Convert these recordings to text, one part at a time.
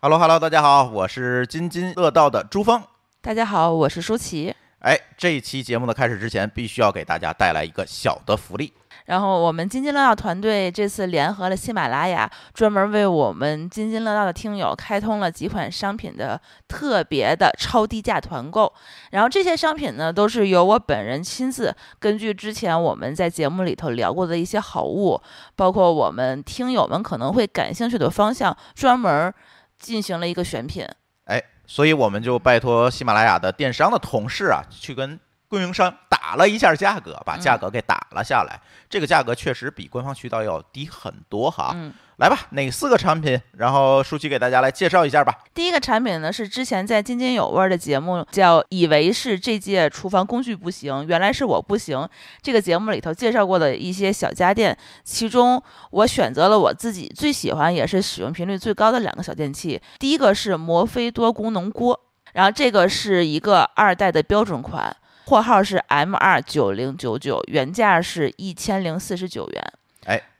Hello，Hello，大家好，我是津津乐道的朱峰。大家好，我是舒淇。哎，这一期节目的开始之前，必须要给大家带来一个小的福利。然后，我们津津乐道团队这次联合了喜马拉雅，专门为我们津津乐道的听友开通了几款商品的特别的超低价团购。然后，这些商品呢，都是由我本人亲自根据之前我们在节目里头聊过的一些好物，包括我们听友们可能会感兴趣的方向，专门。进行了一个选品，哎，所以我们就拜托喜马拉雅的电商的同事啊，去跟供应商打了一下价格，把价格给打了下来。这个价格确实比官方渠道要低很多哈。来吧，哪四个产品？然后舒淇给大家来介绍一下吧。第一个产品呢是之前在津津有味的节目叫《以为是这届厨房工具不行，原来是我不行》这个节目里头介绍过的一些小家电，其中我选择了我自己最喜欢也是使用频率最高的两个小电器。第一个是摩飞多功能锅，然后这个是一个二代的标准款，货号是 M 二九零九九，原价是一千零四十九元。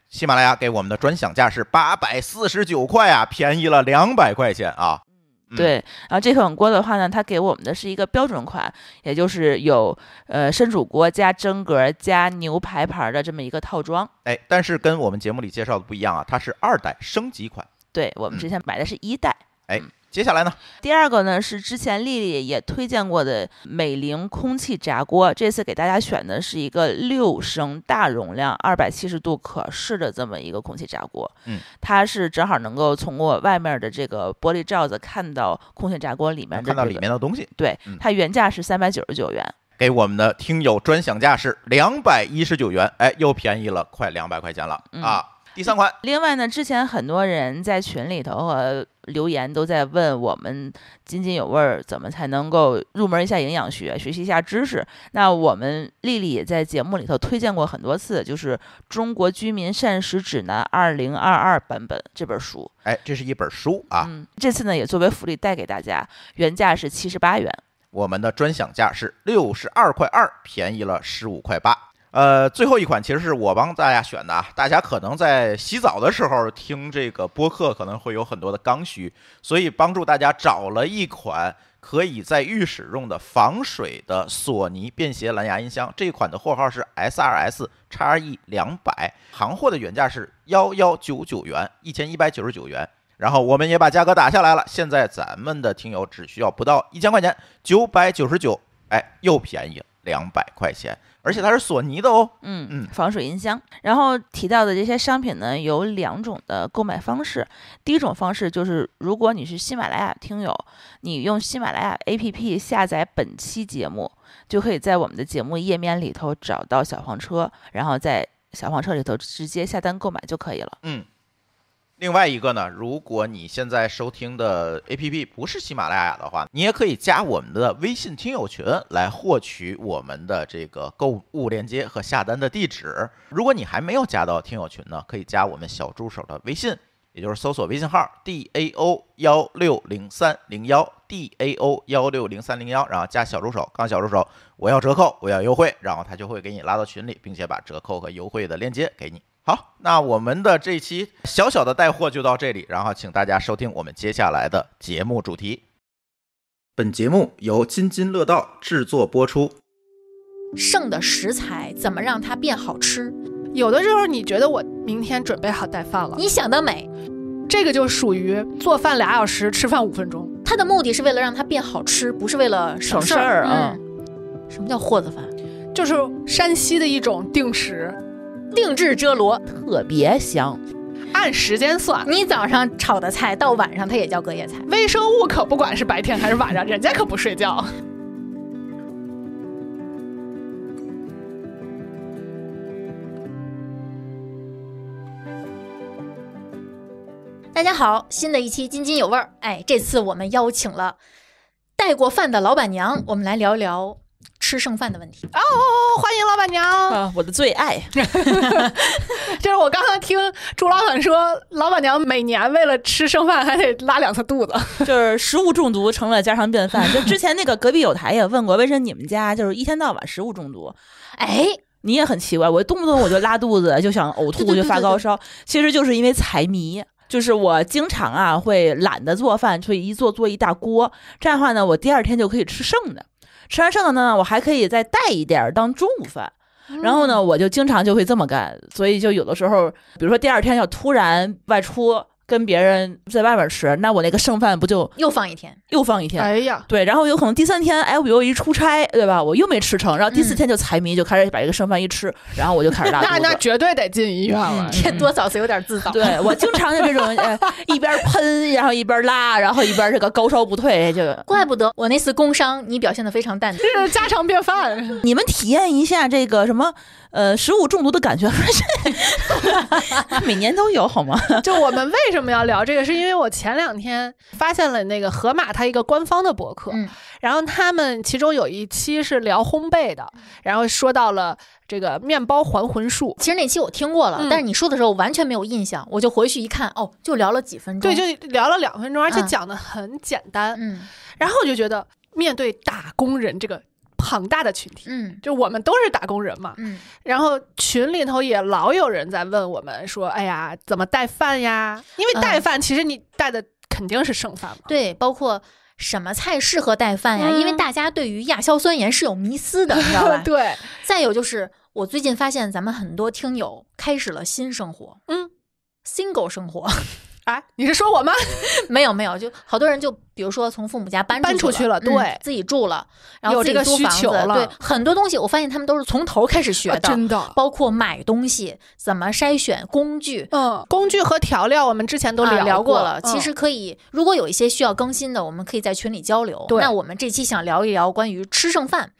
喜马拉雅给我们的专享价是八百四十九块啊，便宜了两百块钱啊。对，然后这款锅的话呢，它给我们的是一个标准款，也就是有呃深煮锅加蒸格加牛排盘的这么一个套装。哎，但是跟我们节目里介绍的不一样啊，它是二代升级款。对我们之前买的是一代。哎。接下来呢？第二个呢是之前丽丽也推荐过的美菱空气炸锅，这次给大家选的是一个六升大容量、二百七十度可视的这么一个空气炸锅。嗯，它是正好能够从我外面的这个玻璃罩子看到空气炸锅里面看到里面的东西。对，它原价是三百九十九元，给我们的听友专享价是两百一十九元，哎，又便宜了快两百块钱了啊！第三款，另外呢，之前很多人在群里头和。留言都在问我们津津有味儿，怎么才能够入门一下营养学，学习一下知识？那我们丽丽也在节目里头推荐过很多次，就是《中国居民膳食指南》二零二二版本这本书。哎，这是一本书啊。嗯，这次呢也作为福利带给大家，原价是七十八元，我们的专享价是六十二块二，便宜了十五块八。呃，最后一款其实是我帮大家选的啊，大家可能在洗澡的时候听这个播客可能会有很多的刚需，所以帮助大家找了一款可以在浴室用的防水的索尼便携蓝牙音箱，这款的货号是 SRS x e 两百，行货的原价是幺幺九九元，一千一百九十九元，然后我们也把价格打下来了，现在咱们的听友只需要不到一千块钱，九百九十九，哎，又便宜了。两百块钱，而且它是索尼的哦。嗯嗯，防水音箱。然后提到的这些商品呢，有两种的购买方式。第一种方式就是，如果你是喜马拉雅听友，你用喜马拉雅 APP 下载本期节目，就可以在我们的节目页面里头找到小黄车，然后在小黄车里头直接下单购买就可以了。嗯。另外一个呢，如果你现在收听的 APP 不是喜马拉雅的话，你也可以加我们的微信听友群来获取我们的这个购物链接和下单的地址。如果你还没有加到听友群呢，可以加我们小助手的微信，也就是搜索微信号 dao 幺六零三零幺 dao 幺六零三零幺，然后加小助手，告诉小助手我要折扣，我要优惠，然后他就会给你拉到群里，并且把折扣和优惠的链接给你。好，那我们的这一期小小的带货就到这里，然后请大家收听我们接下来的节目主题。本节目由津津乐道制作播出。剩的食材怎么让它变好吃？有的时候你觉得我明天准备好带饭了，你想得美。这个就属于做饭俩小时，吃饭五分钟。它的目的是为了让它变好吃，不是为了省事儿。嗯。什么叫货子饭？就是山西的一种定食。定制遮罗，特别香，按时间算，你早上炒的菜到晚上它也叫隔夜菜。微生物可不管是白天还是晚上，人家可不睡觉。大家好，新的一期津津有味儿，哎，这次我们邀请了带过饭的老板娘，我们来聊聊。吃剩饭的问题哦，欢迎老板娘啊，我的最爱，就是我刚刚听朱老板说，老板娘每年为了吃剩饭还得拉两次肚子，就是食物中毒成了家常便饭。就之前那个隔壁有台也问过，为什么你们家就是一天到晚食物中毒？哎，你也很奇怪，我动不动我就拉肚子，就想呕吐，我就发高烧，其实就是因为财迷，就是我经常啊会懒得做饭，所以一做做一大锅，这样的话呢，我第二天就可以吃剩的。吃完剩的呢，我还可以再带一点当中午饭，然后呢，我就经常就会这么干，所以就有的时候，比如说第二天要突然外出。跟别人在外边吃，那我那个剩饭不就又放一天，又放一天？哎呀，对，然后有可能第三天哎，我比如一出差，对吧？我又没吃成，然后第四天就财迷，就开始把这个剩饭一吃，然后我就开始拉。那那绝对得进医院了，这多少是有点自导。对我经常就这种，一边喷，然后一边拉，然后一边这个高烧不退，就怪不得我那次工伤，你表现的非常淡定，这 是家常便饭。你们体验一下这个什么，呃，食物中毒的感觉，每年都有好吗？就我们为什么。为什么要聊这个？是因为我前两天发现了那个河马，它一个官方的博客，然后他们其中有一期是聊烘焙的，然后说到了这个面包还魂术。其实那期我听过了，但是你说的时候我完全没有印象，我就回去一看，哦，就聊了几分钟，对，就聊了两分钟，而且讲的很简单。嗯，然后我就觉得面对打工人这个。庞大的群体，嗯，就我们都是打工人嘛，嗯，然后群里头也老有人在问我们说，哎呀，怎么带饭呀？因为带饭其实你带的肯定是剩饭嘛，对，包括什么菜适合带饭呀？因为大家对于亚硝酸盐是有迷思的，你知道吧？对。再有就是，我最近发现咱们很多听友开始了新生活，嗯，single 生活。啊，你是说我吗？没有没有，就好多人就比如说从父母家搬搬出去了，对，自己住了，然后自己租房子了。对，很多东西我发现他们都是从头开始学的，真的。包括买东西怎么筛选工具，嗯，工具和调料我们之前都聊过了。其实可以，如果有一些需要更新的，我们可以在群里交流。那我们这期想聊一聊关于吃剩饭，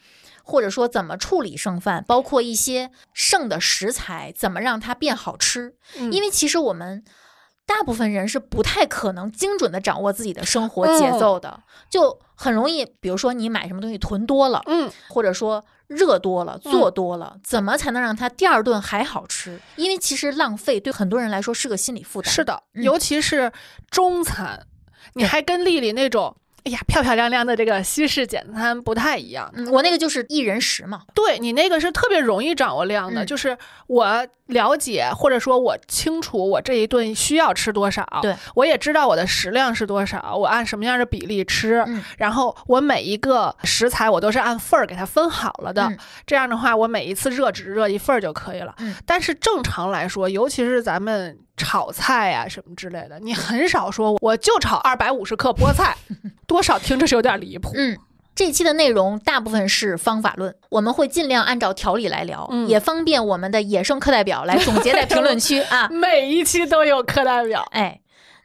或者说怎么处理剩饭，包括一些剩的食材怎么让它变好吃。因为其实我们。大部分人是不太可能精准的掌握自己的生活节奏的，就很容易，比如说你买什么东西囤多了，嗯，或者说热多了、做多了，怎么才能让它第二顿还好吃？因为其实浪费对很多人来说是个心理负担。是的，尤其是中餐，你还跟丽丽那种哎呀漂漂亮亮的这个西式简餐不太一样。我那个就是一人食嘛，对你那个是特别容易掌握量的，就是我。了解，或者说我清楚我这一顿需要吃多少，对，我也知道我的食量是多少，我按什么样的比例吃，然后我每一个食材我都是按份儿给它分好了的，这样的话我每一次热只热一份儿就可以了。但是正常来说，尤其是咱们炒菜呀什么之类的，你很少说我就炒二百五十克菠菜，多少听着是有点离谱，嗯。这期的内容大部分是方法论，我们会尽量按照条理来聊，也方便我们的野生课代表来总结在评论区 啊。每一期都有课代表，哎，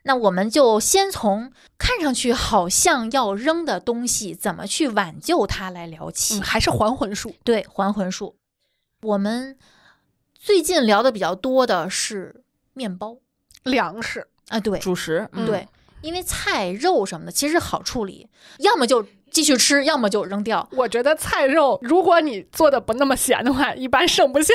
那我们就先从看上去好像要扔的东西怎么去挽救它来聊起，还是还魂术？对，还魂术。我们最近聊的比较多的是面包、粮食啊，对，主食，对，因为菜、肉什么的其实好处理，要么就。继续吃，要么就扔掉。我觉得菜肉，如果你做的不那么咸的话，一般剩不下。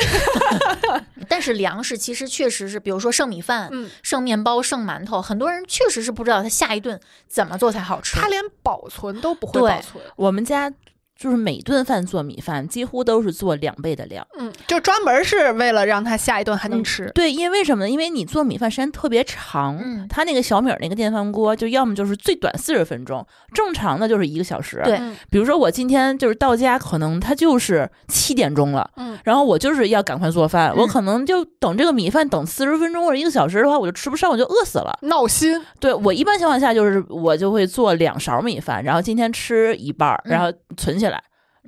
但是粮食其实确实是，比如说剩米饭、剩面包、剩馒头，很多人确实是不知道他下一顿怎么做才好吃。他连保存都不会保存。我们家。就是每顿饭做米饭，几乎都是做两倍的量。嗯，就专门是为了让他下一顿还能吃。对，因为为什么？呢？因为你做米饭时间特别长。嗯，他那个小米儿那个电饭锅，就要么就是最短四十分钟，正常的就是一个小时。对，比如说我今天就是到家，可能他就是七点钟了。嗯，然后我就是要赶快做饭，我可能就等这个米饭等四十分钟或者一个小时的话，我就吃不上，我就饿死了。闹心。对我一般情况下就是我就会做两勺米饭，然后今天吃一半儿，然后存起来。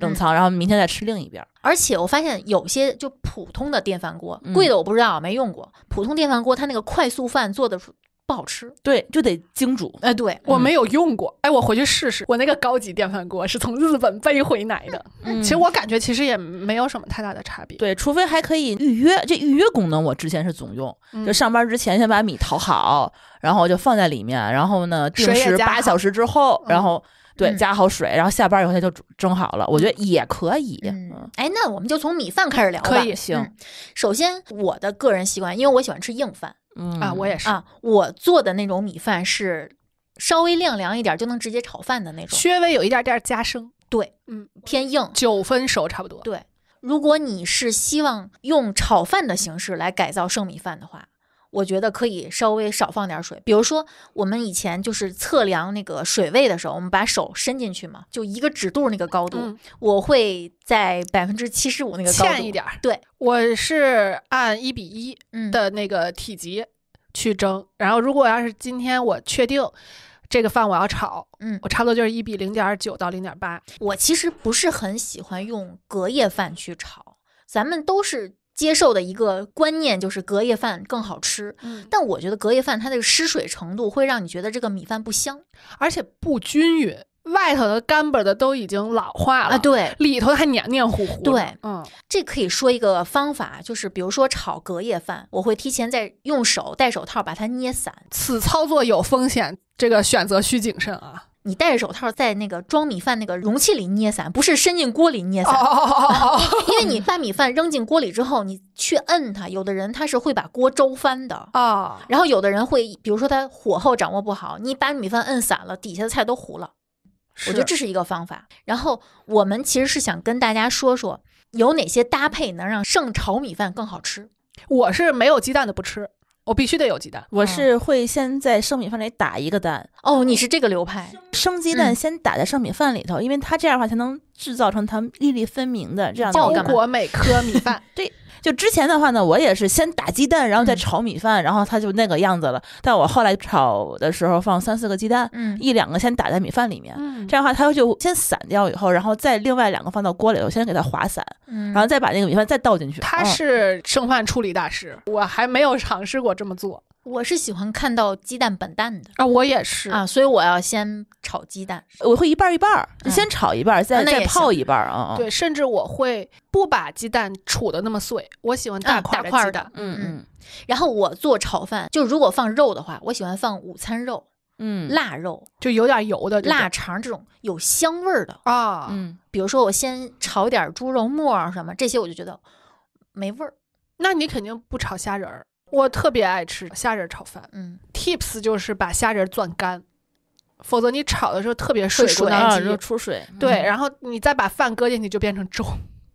冷藏，然后明天再吃另一边儿。而且我发现有些就普通的电饭锅，贵的我不知道，没用过。普通电饭锅它那个快速饭做的不好吃，对，就得精煮。哎，对，我没有用过。哎，我回去试试。我那个高级电饭锅是从日本背回来的。其实我感觉其实也没有什么太大的差别。对，除非还可以预约，这预约功能我之前是总用。就上班之前先把米淘好，然后就放在里面，然后呢定时八小时之后，然后。对，加好水，然后下班以后它就蒸好了。我觉得也可以。嗯，哎，那我们就从米饭开始聊吧。可以，行。首先，我的个人习惯，因为我喜欢吃硬饭。嗯啊，我也是啊。我做的那种米饭是稍微晾凉一点就能直接炒饭的那种，稍微有一点点加生。对，嗯，偏硬，九分熟差不多。对，如果你是希望用炒饭的形式来改造剩米饭的话。我觉得可以稍微少放点水，比如说我们以前就是测量那个水位的时候，我们把手伸进去嘛，就一个指肚那个高度，我会在百分之七十五那个高度，欠一点儿。对，我是按一比一的那个体积去蒸，然后如果要是今天我确定这个饭我要炒，嗯，我差不多就是一比零点九到零点八。我其实不是很喜欢用隔夜饭去炒，咱们都是。接受的一个观念就是隔夜饭更好吃，嗯，但我觉得隔夜饭它的失水程度会让你觉得这个米饭不香，而且不均匀，外头的干巴的都已经老化了啊，对，里头还黏黏糊糊。对，嗯，这可以说一个方法，就是比如说炒隔夜饭，我会提前再用手戴手套把它捏散，此操作有风险，这个选择需谨慎啊。你戴着手套在那个装米饭那个容器里捏散，不是伸进锅里捏散，因为你把米饭扔进锅里之后，你去摁它。有的人他是会把锅周翻的啊，然后有的人会，比如说他火候掌握不好，你把米饭摁散了，底下的菜都糊了。我觉得这是一个方法。然后我们其实是想跟大家说说有哪些搭配能让剩炒米饭更好吃。我是没有鸡蛋的，不吃。我必须得有鸡蛋，我是会先在剩米饭里打一个蛋哦。你是这个流派，生鸡蛋先打在剩米饭里头，因为它这样的话才能制造成它粒粒分明的这样效果。每颗米饭 对。就之前的话呢，我也是先打鸡蛋，然后再炒米饭，然后它就那个样子了。但我后来炒的时候放三四个鸡蛋，嗯，一两个先打在米饭里面，这样的话它就先散掉，以后然后再另外两个放到锅里，头，先给它划散，然后再把那个米饭再倒进去。他是剩饭处理大师，我还没有尝试过这么做。我是喜欢看到鸡蛋本蛋的啊，我也是啊，所以我要先炒鸡蛋，我会一半一半儿，先炒一半，再再泡一半啊啊！对，甚至我会不把鸡蛋杵的那么碎，我喜欢大块的，嗯嗯。然后我做炒饭，就如果放肉的话，我喜欢放午餐肉，嗯，腊肉，就有点油的腊肠这种有香味儿的啊，嗯。比如说我先炒点猪肉末什么，这些我就觉得没味儿。那你肯定不炒虾仁儿。我特别爱吃虾仁炒饭。嗯 Tips 就是把虾仁攥干，否则你炒的时候特别水，出水。对，然后你再把饭搁进去，就变成粥，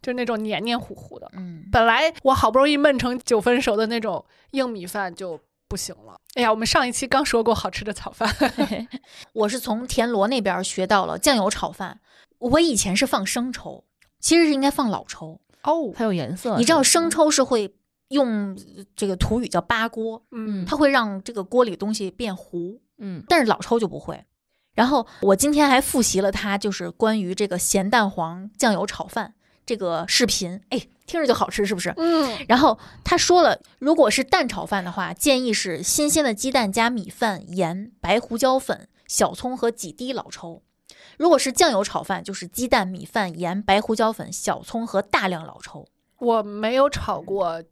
就是那种黏黏糊糊的。嗯，本来我好不容易焖成九分熟的那种硬米饭就不行了。哎呀，我们上一期刚说过好吃的炒饭。我是从田螺那边学到了酱油炒饭。我以前是放生抽，其实是应该放老抽。哦，它有颜色。你知道生抽是会。用这个土语叫“扒锅”，嗯，它会让这个锅里东西变糊，嗯，但是老抽就不会。然后我今天还复习了它，就是关于这个咸蛋黄酱油炒饭这个视频，哎，听着就好吃，是不是？嗯。然后他说了，如果是蛋炒饭的话，建议是新鲜的鸡蛋加米饭、盐、白胡椒粉、小葱和几滴老抽；如果是酱油炒饭，就是鸡蛋、米饭、盐、白胡椒粉、小葱和大量老抽。我没有炒过。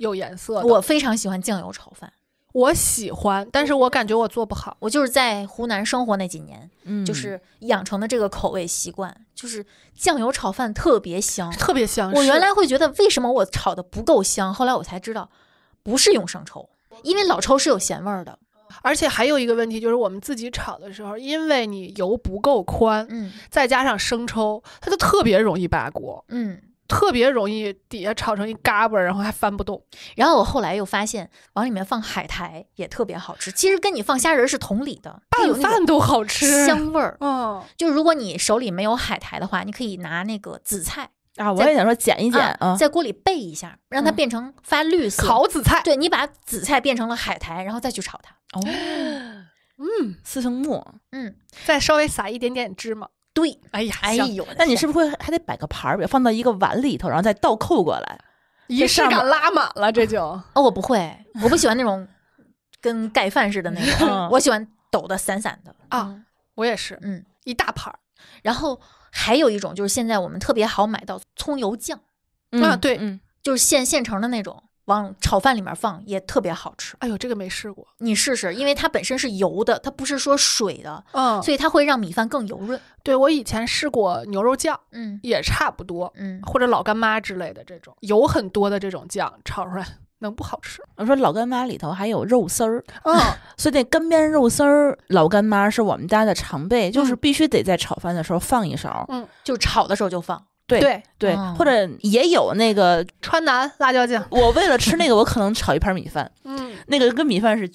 有颜色，我非常喜欢酱油炒饭，我喜欢，但是我感觉我做不好，我就是在湖南生活那几年，嗯，就是养成的这个口味习惯，就是酱油炒饭特别香，特别香。我原来会觉得为什么我炒的不够香，后来我才知道，不是用生抽，因为老抽是有咸味儿的，而且还有一个问题就是我们自己炒的时候，因为你油不够宽，嗯，再加上生抽，它就特别容易拔锅，嗯。特别容易底下炒成一嘎巴，然后还翻不动。然后我后来又发现，往里面放海苔也特别好吃。其实跟你放虾仁是同理的，拌饭都好吃，香味儿。嗯，就如果你手里没有海苔的话，你可以拿那个紫菜啊。我也想说剪一剪啊，在锅里备一下，让它变成发绿色。烤紫菜，对你把紫菜变成了海苔，然后再去炒它。哦，嗯，撕成木，嗯，再稍微撒一点点芝麻。对，哎呀，哎呦，那你是不是会还得摆个盘儿，放到一个碗里头，然后再倒扣过来，仪式感拉满了，这就哦，我不会，我不喜欢那种跟盖饭似的那种，我喜欢抖的散散的啊，我也是，嗯，一大盘儿，然后还有一种就是现在我们特别好买到葱油酱啊，对，嗯，就是现现成的那种。往炒饭里面放也特别好吃。哎呦，这个没试过，你试试，因为它本身是油的，它不是说水的，嗯，所以它会让米饭更油润。对，我以前试过牛肉酱，嗯，也差不多，嗯，或者老干妈之类的这种油很多的这种酱，炒出来能不好吃？我说老干妈里头还有肉丝儿，嗯，所以那干煸肉丝儿、老干妈是我们家的常备，就是必须得在炒饭的时候放一勺，嗯，就炒的时候就放。对对对，或者也有那个川南辣椒酱。我为了吃那个，我可能炒一盘米饭。嗯，那个跟米饭是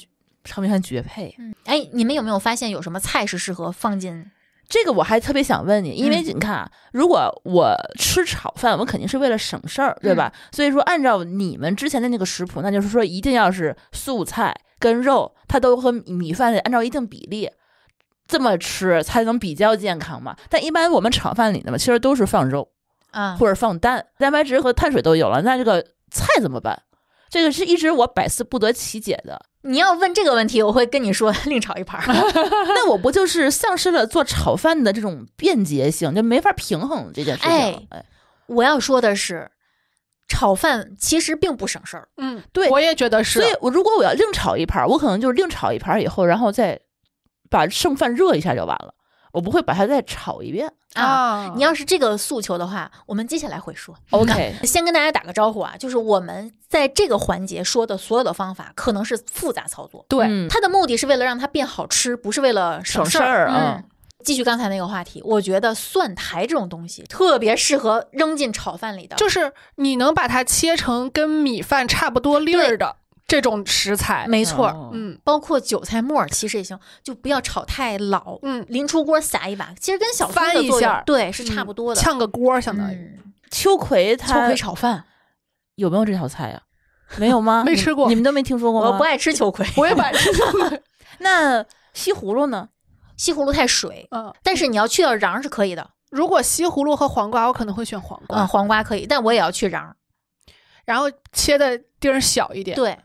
炒米饭绝配。哎，你们有没有发现有什么菜是适合放进？这个我还特别想问你，因为你看啊，如果我吃炒饭，我肯定是为了省事儿，对吧？所以说，按照你们之前的那个食谱，那就是说一定要是素菜跟肉，它都和米饭得按照一定比例这么吃才能比较健康嘛。但一般我们炒饭里的嘛，其实都是放肉。啊，或者放蛋，蛋白质和碳水都有了，那这个菜怎么办？这个是一直我百思不得其解的。你要问这个问题，我会跟你说，另炒一盘。那我不就是丧失了做炒饭的这种便捷性，就没法平衡这件事情了。哎，我要说的是，炒饭其实并不省事儿。嗯，对，我也觉得是。所以，如果我要另炒一盘，我可能就是另炒一盘以后，然后再把剩饭热一下就完了。我不会把它再炒一遍啊！你要是这个诉求的话，我们接下来会说。OK，先跟大家打个招呼啊，就是我们在这个环节说的所有的方法可能是复杂操作，对，它的目的是为了让它变好吃，不是为了省事儿啊。继续刚才那个话题，我觉得蒜苔这种东西特别适合扔进炒饭里的，就是你能把它切成跟米饭差不多粒儿的。这种食材没错，嗯，包括韭菜末，其实也行，就不要炒太老，嗯，临出锅撒一把，其实跟小翻一下，对，是差不多的，炝个锅相当于。秋葵它秋葵炒饭有没有这道菜呀？没有吗？没吃过，你们都没听说过吗？我不爱吃秋葵，我也不爱吃那西葫芦呢？西葫芦太水，嗯，但是你要去掉瓤是可以的。如果西葫芦和黄瓜，我可能会选黄瓜，嗯，黄瓜可以，但我也要去瓤，然后切的丁小一点，对。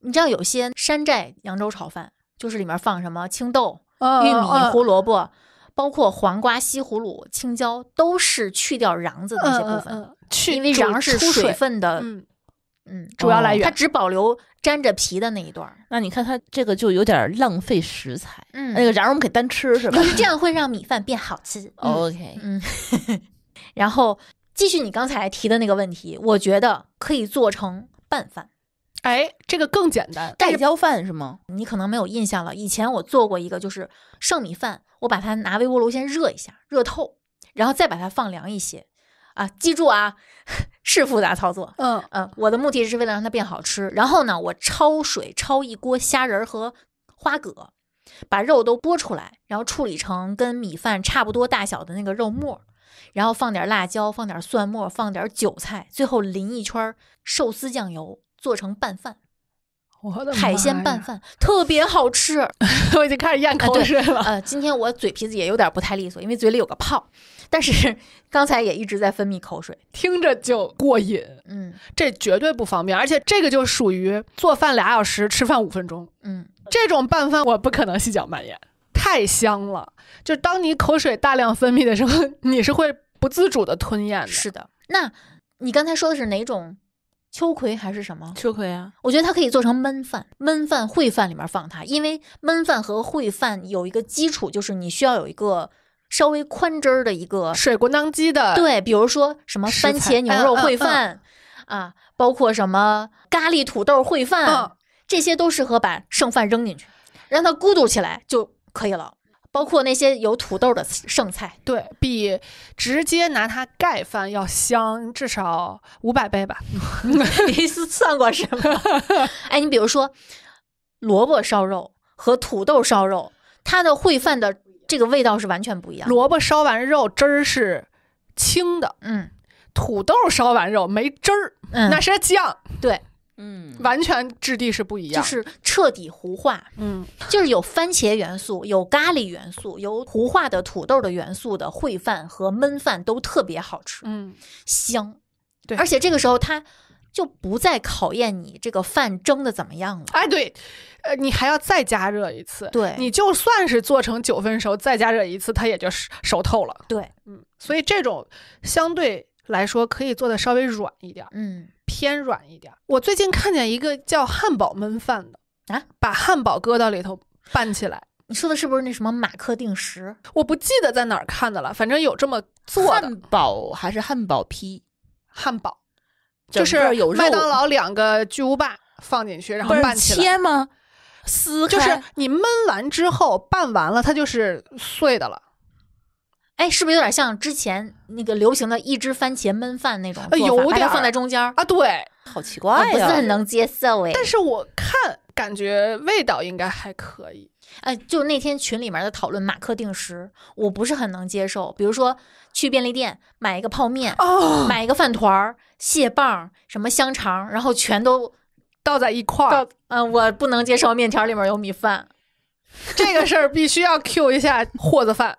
你知道有些山寨扬州炒饭，就是里面放什么青豆、玉米、胡萝卜，包括黄瓜、西葫芦、青椒，都是去掉瓤子的那些部分，去因为瓤是水分的，嗯，主要来源，它只保留粘着皮的那一段。那你看它这个就有点浪费食材，嗯，那个瓤我们可以单吃，是吧？可是这样会让米饭变好吃。OK，嗯，然后继续你刚才提的那个问题，我觉得可以做成拌饭。哎，这个更简单，盖浇饭是吗？你可能没有印象了。以前我做过一个，就是剩米饭，我把它拿微波炉先热一下，热透，然后再把它放凉一些。啊，记住啊，是复杂操作。嗯嗯，我的目的是为了让它变好吃。然后呢，我焯水焯一锅虾仁和花蛤，把肉都剥出来，然后处理成跟米饭差不多大小的那个肉末，然后放点辣椒，放点蒜末，放点韭菜，最后淋一圈寿司酱油。做成拌饭，我的海鲜拌饭特别好吃，我已经开始咽口水了。呃，今天我嘴皮子也有点不太利索，因为嘴里有个泡，但是刚才也一直在分泌口水，听着就过瘾。嗯，这绝对不方便，而且这个就属于做饭俩小时，吃饭五分钟。嗯，这种拌饭我不可能细嚼慢咽，太香了。就当你口水大量分泌的时候，你是会不自主的吞咽的。是的，那你刚才说的是哪种？秋葵还是什么秋葵啊？我觉得它可以做成焖饭，焖饭烩饭里面放它，因为焖饭和烩饭有一个基础，就是你需要有一个稍微宽汁儿的一个水国当鸡的对，比如说什么番茄牛肉烩饭啊，包括什么咖喱土豆烩饭，这些都适合把剩饭扔进去，让它咕嘟起来就可以了。包括那些有土豆的剩菜，对比直接拿它盖饭要香至少五百倍吧？你是算过什么？哎，你比如说萝卜烧肉和土豆烧肉，它的烩饭的这个味道是完全不一样。萝卜烧完肉汁儿是清的，嗯；土豆烧完肉没汁儿，那是酱，对。嗯，完全质地是不一样，就是彻底糊化。嗯，就是有番茄元素，有咖喱元素，有糊化的土豆的元素的烩饭和焖饭都特别好吃。嗯，香。对，而且这个时候它就不再考验你这个饭蒸的怎么样了。哎，对，呃，你还要再加热一次。对，你就算是做成九分熟，再加热一次，它也就熟熟透了。对，嗯，所以这种相对来说可以做的稍微软一点。嗯。偏软一点。我最近看见一个叫“汉堡焖饭”的啊，把汉堡搁到里头拌起来。你说的是不是那什么马克定时？我不记得在哪儿看的了，反正有这么做的。汉堡还是汉堡坯？汉堡就是有麦当劳两个巨无霸放进去，然后拌起来吗？撕就是你焖完之后拌完了，它就是碎的了。哎，是不是有点像之前那个流行的“一只番茄焖饭”那种做法，把放在中间啊？对，好奇怪，不是很能接受。但是我看感觉味道应该还可以。哎，就那天群里面的讨论，马克定时，我不是很能接受。比如说去便利店买一个泡面，哦、买一个饭团、蟹棒、什么香肠，然后全都倒在一块儿。嗯，我不能接受面条里面有米饭，这个事儿必须要 Q 一下和 子饭。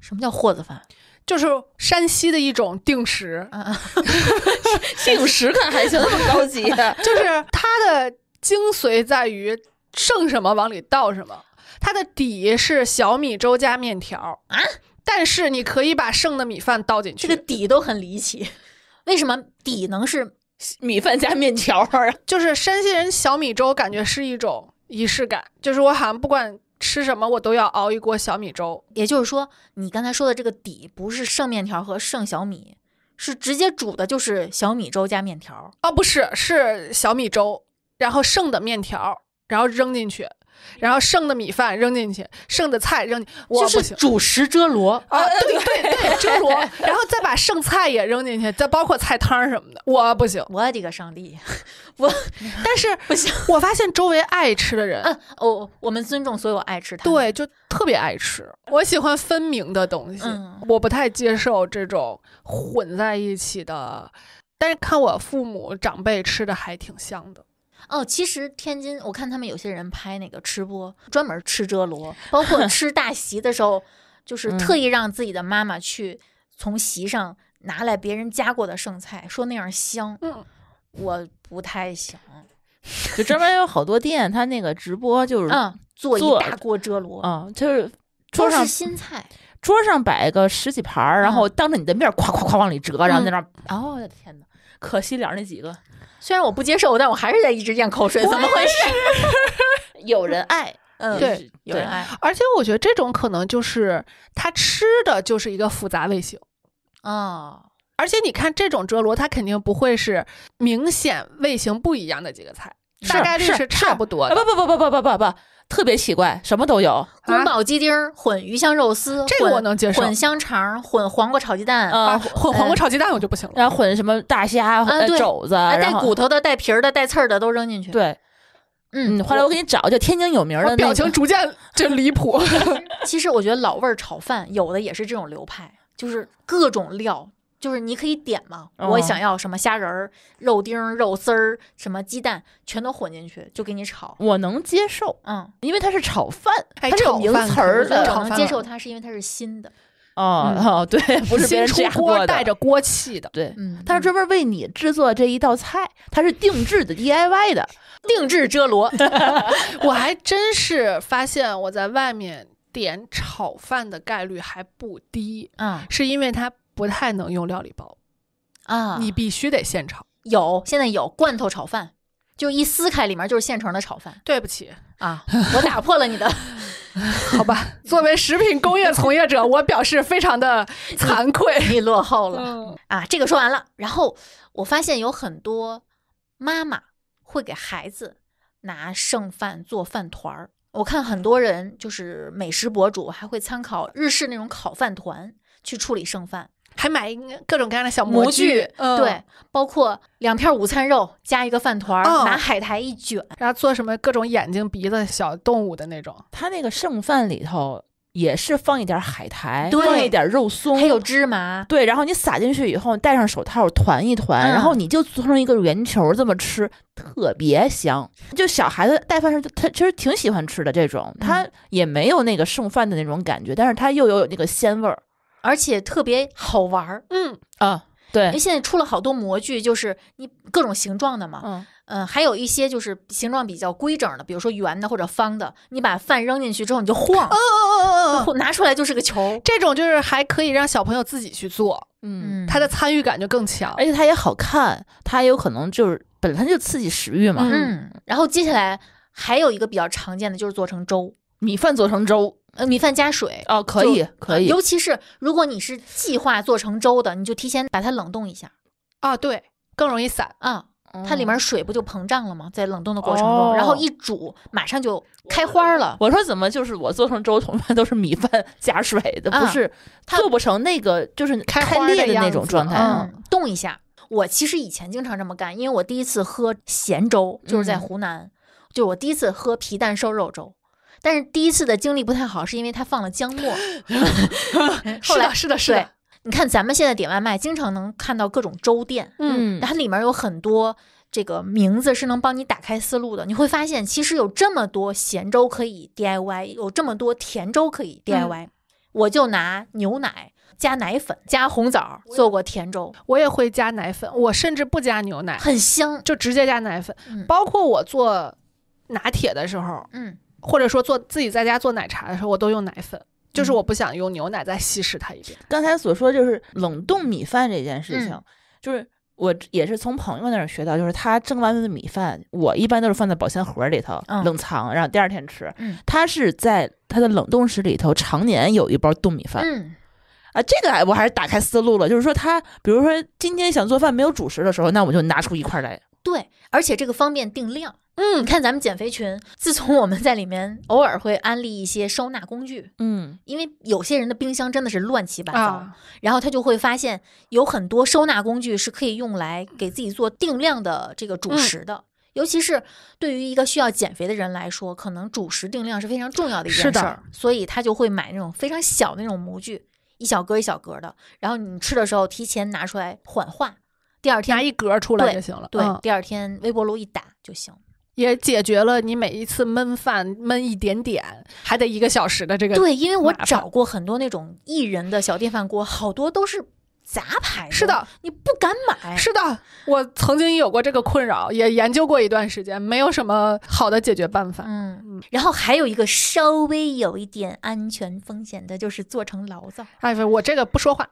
什么叫和子饭？就是山西的一种定时啊哈 定时看还行，那么高级，就是它的精髓在于剩什么往里倒什么。它的底是小米粥加面条啊，但是你可以把剩的米饭倒进去。这个底都很离奇，为什么底能是米饭加面条啊？就是山西人小米粥感觉是一种仪式感，就是我好像不管。吃什么我都要熬一锅小米粥。也就是说，你刚才说的这个底不是剩面条和剩小米，是直接煮的，就是小米粥加面条。哦，不是，是小米粥，然后剩的面条，然后扔进去。然后剩的米饭扔进去，剩的菜扔进去，就是主食遮螺啊！对对对，遮螺，然后再把剩菜也扔进去，再包括菜汤什么的。我不行，我的个上帝！我 但是 不行，我发现周围爱吃的人，哦，我们尊重所有爱吃他，对，就特别爱吃。我喜欢分明的东西，我不太接受这种混在一起的。但是看我父母长辈吃的还挺香的。哦，其实天津，我看他们有些人拍那个吃播，专门吃折螺，包括 吃大席的时候，就是特意让自己的妈妈去从席上拿来别人夹过的剩菜，说那样香。嗯，我不太行。就专门有好多店，他那个直播就是嗯，做一大锅折螺啊，就是桌上新菜，桌上摆个十几盘，然后当着你的面咵咵咵往里折，然后在那哦，我的天哪！可惜了那几个，虽然我不接受，但我还是在一直咽口水，怎么回事？有人爱，嗯，对，有人爱，而且我觉得这种可能就是他吃的就是一个复杂味型啊，而且你看这种折螺，它肯定不会是明显味型不一样的几个菜，大概率是差不多的，不不不不不不不不。特别奇怪，什么都有：宫保鸡丁、混鱼香肉丝、这个我能接受，混香肠、混黄瓜炒鸡蛋。啊，混黄瓜炒鸡蛋我就不行了。然后混什么大虾、肘子，带骨头的、带皮儿的、带刺儿的都扔进去。对，嗯。后来我给你找，就天津有名的，表情逐渐真离谱。其实我觉得老味儿炒饭有的也是这种流派，就是各种料。就是你可以点嘛，我想要什么虾仁儿、肉丁、肉丝儿、什么鸡蛋，全都混进去，就给你炒。我能接受，嗯，因为它是炒饭，它是名词儿的。接受它是因为它是新的，哦哦，对，不是新出锅带着锅气的，对，嗯，它是专门为你制作这一道菜，它是定制的 DIY 的 定制遮罗。我还真是发现我在外面点炒饭的概率还不低，嗯，是因为它。不太能用料理包啊，你必须得现炒。有，现在有罐头炒饭，就一撕开里面就是现成的炒饭。对不起啊，我打破了你的，好吧。作为食品工业从业者，我表示非常的惭愧，你落后了啊。这个说完了，然后我发现有很多妈妈会给孩子拿剩饭做饭团儿。我看很多人就是美食博主，还会参考日式那种烤饭团去处理剩饭。还买各种各样的小模具，对，包括两片午餐肉加一个饭团，拿海苔一卷，然后做什么各种眼睛鼻子小动物的那种。他那个剩饭里头也是放一点海苔，放一点肉松，还有芝麻。对，然后你撒进去以后，戴上手套团一团，然后你就做成一个圆球这么吃，特别香。就小孩子带饭时，他其实挺喜欢吃的这种，他也没有那个剩饭的那种感觉，但是他又有那个鲜味儿。而且特别好玩儿，嗯啊，对，因为现在出了好多模具，就是你各种形状的嘛，嗯嗯，还有一些就是形状比较规整的，比如说圆的或者方的，你把饭扔进去之后你就晃，拿出来就是个球，这种就是还可以让小朋友自己去做，嗯，他的参与感就更强，而且它也好看，它也有可能就是本身就刺激食欲嘛，嗯，然后接下来还有一个比较常见的就是做成粥，米饭做成粥。呃，米饭加水哦，可以，可以。尤其是如果你是计划做成粥的，你就提前把它冷冻一下啊，对，更容易散啊。它里面水不就膨胀了吗？在冷冻的过程中，然后一煮马上就开花了。我说怎么就是我做成粥，同样都是米饭 加水的，不是做不成那个就是开裂的那种状态嗯，冻一下，我其实以前经常这么干，因为我第一次喝咸粥就是在湖南，就我第一次喝皮蛋瘦肉粥。但是第一次的经历不太好，是因为他放了姜末。是的，是的，是的。你看，咱们现在点外卖，经常能看到各种粥店。嗯，它里面有很多这个名字是能帮你打开思路的。你会发现，其实有这么多咸粥可以 DIY，有这么多甜粥可以 DIY。我就拿牛奶加奶粉加红枣做过甜粥。我也会加奶粉，我甚至不加牛奶，很香，就直接加奶粉。包括我做拿铁的时候，嗯。或者说做自己在家做奶茶的时候，我都用奶粉，就是我不想用牛奶再稀释它一遍。刚才所说就是冷冻米饭这件事情，就是我也是从朋友那儿学到，就是他蒸完的米饭，我一般都是放在保鲜盒里头冷藏，然后第二天吃。嗯，他是在他的冷冻室里头常年有一包冻米饭。嗯，啊，这个我还是打开思路了，就是说他，比如说今天想做饭没有主食的时候，那我就拿出一块来。对，而且这个方便定量。嗯，看咱们减肥群，自从我们在里面偶尔会安利一些收纳工具，嗯，因为有些人的冰箱真的是乱七八糟，然后他就会发现有很多收纳工具是可以用来给自己做定量的这个主食的，尤其是对于一个需要减肥的人来说，可能主食定量是非常重要的一件事，儿，所以他就会买那种非常小的那种模具，一小格一小格的，然后你吃的时候提前拿出来缓化，第二天拿一格出来就行了，对，第二天微波炉一打就行。也解决了你每一次焖饭焖一点点还得一个小时的这个对，因为我找过很多那种艺人的小电饭锅，好多都是杂牌，是的，你不敢买。是的，我曾经有过这个困扰，也研究过一段时间，没有什么好的解决办法。嗯，然后还有一个稍微有一点安全风险的，就是做成醪糟。哎，我这个不说话，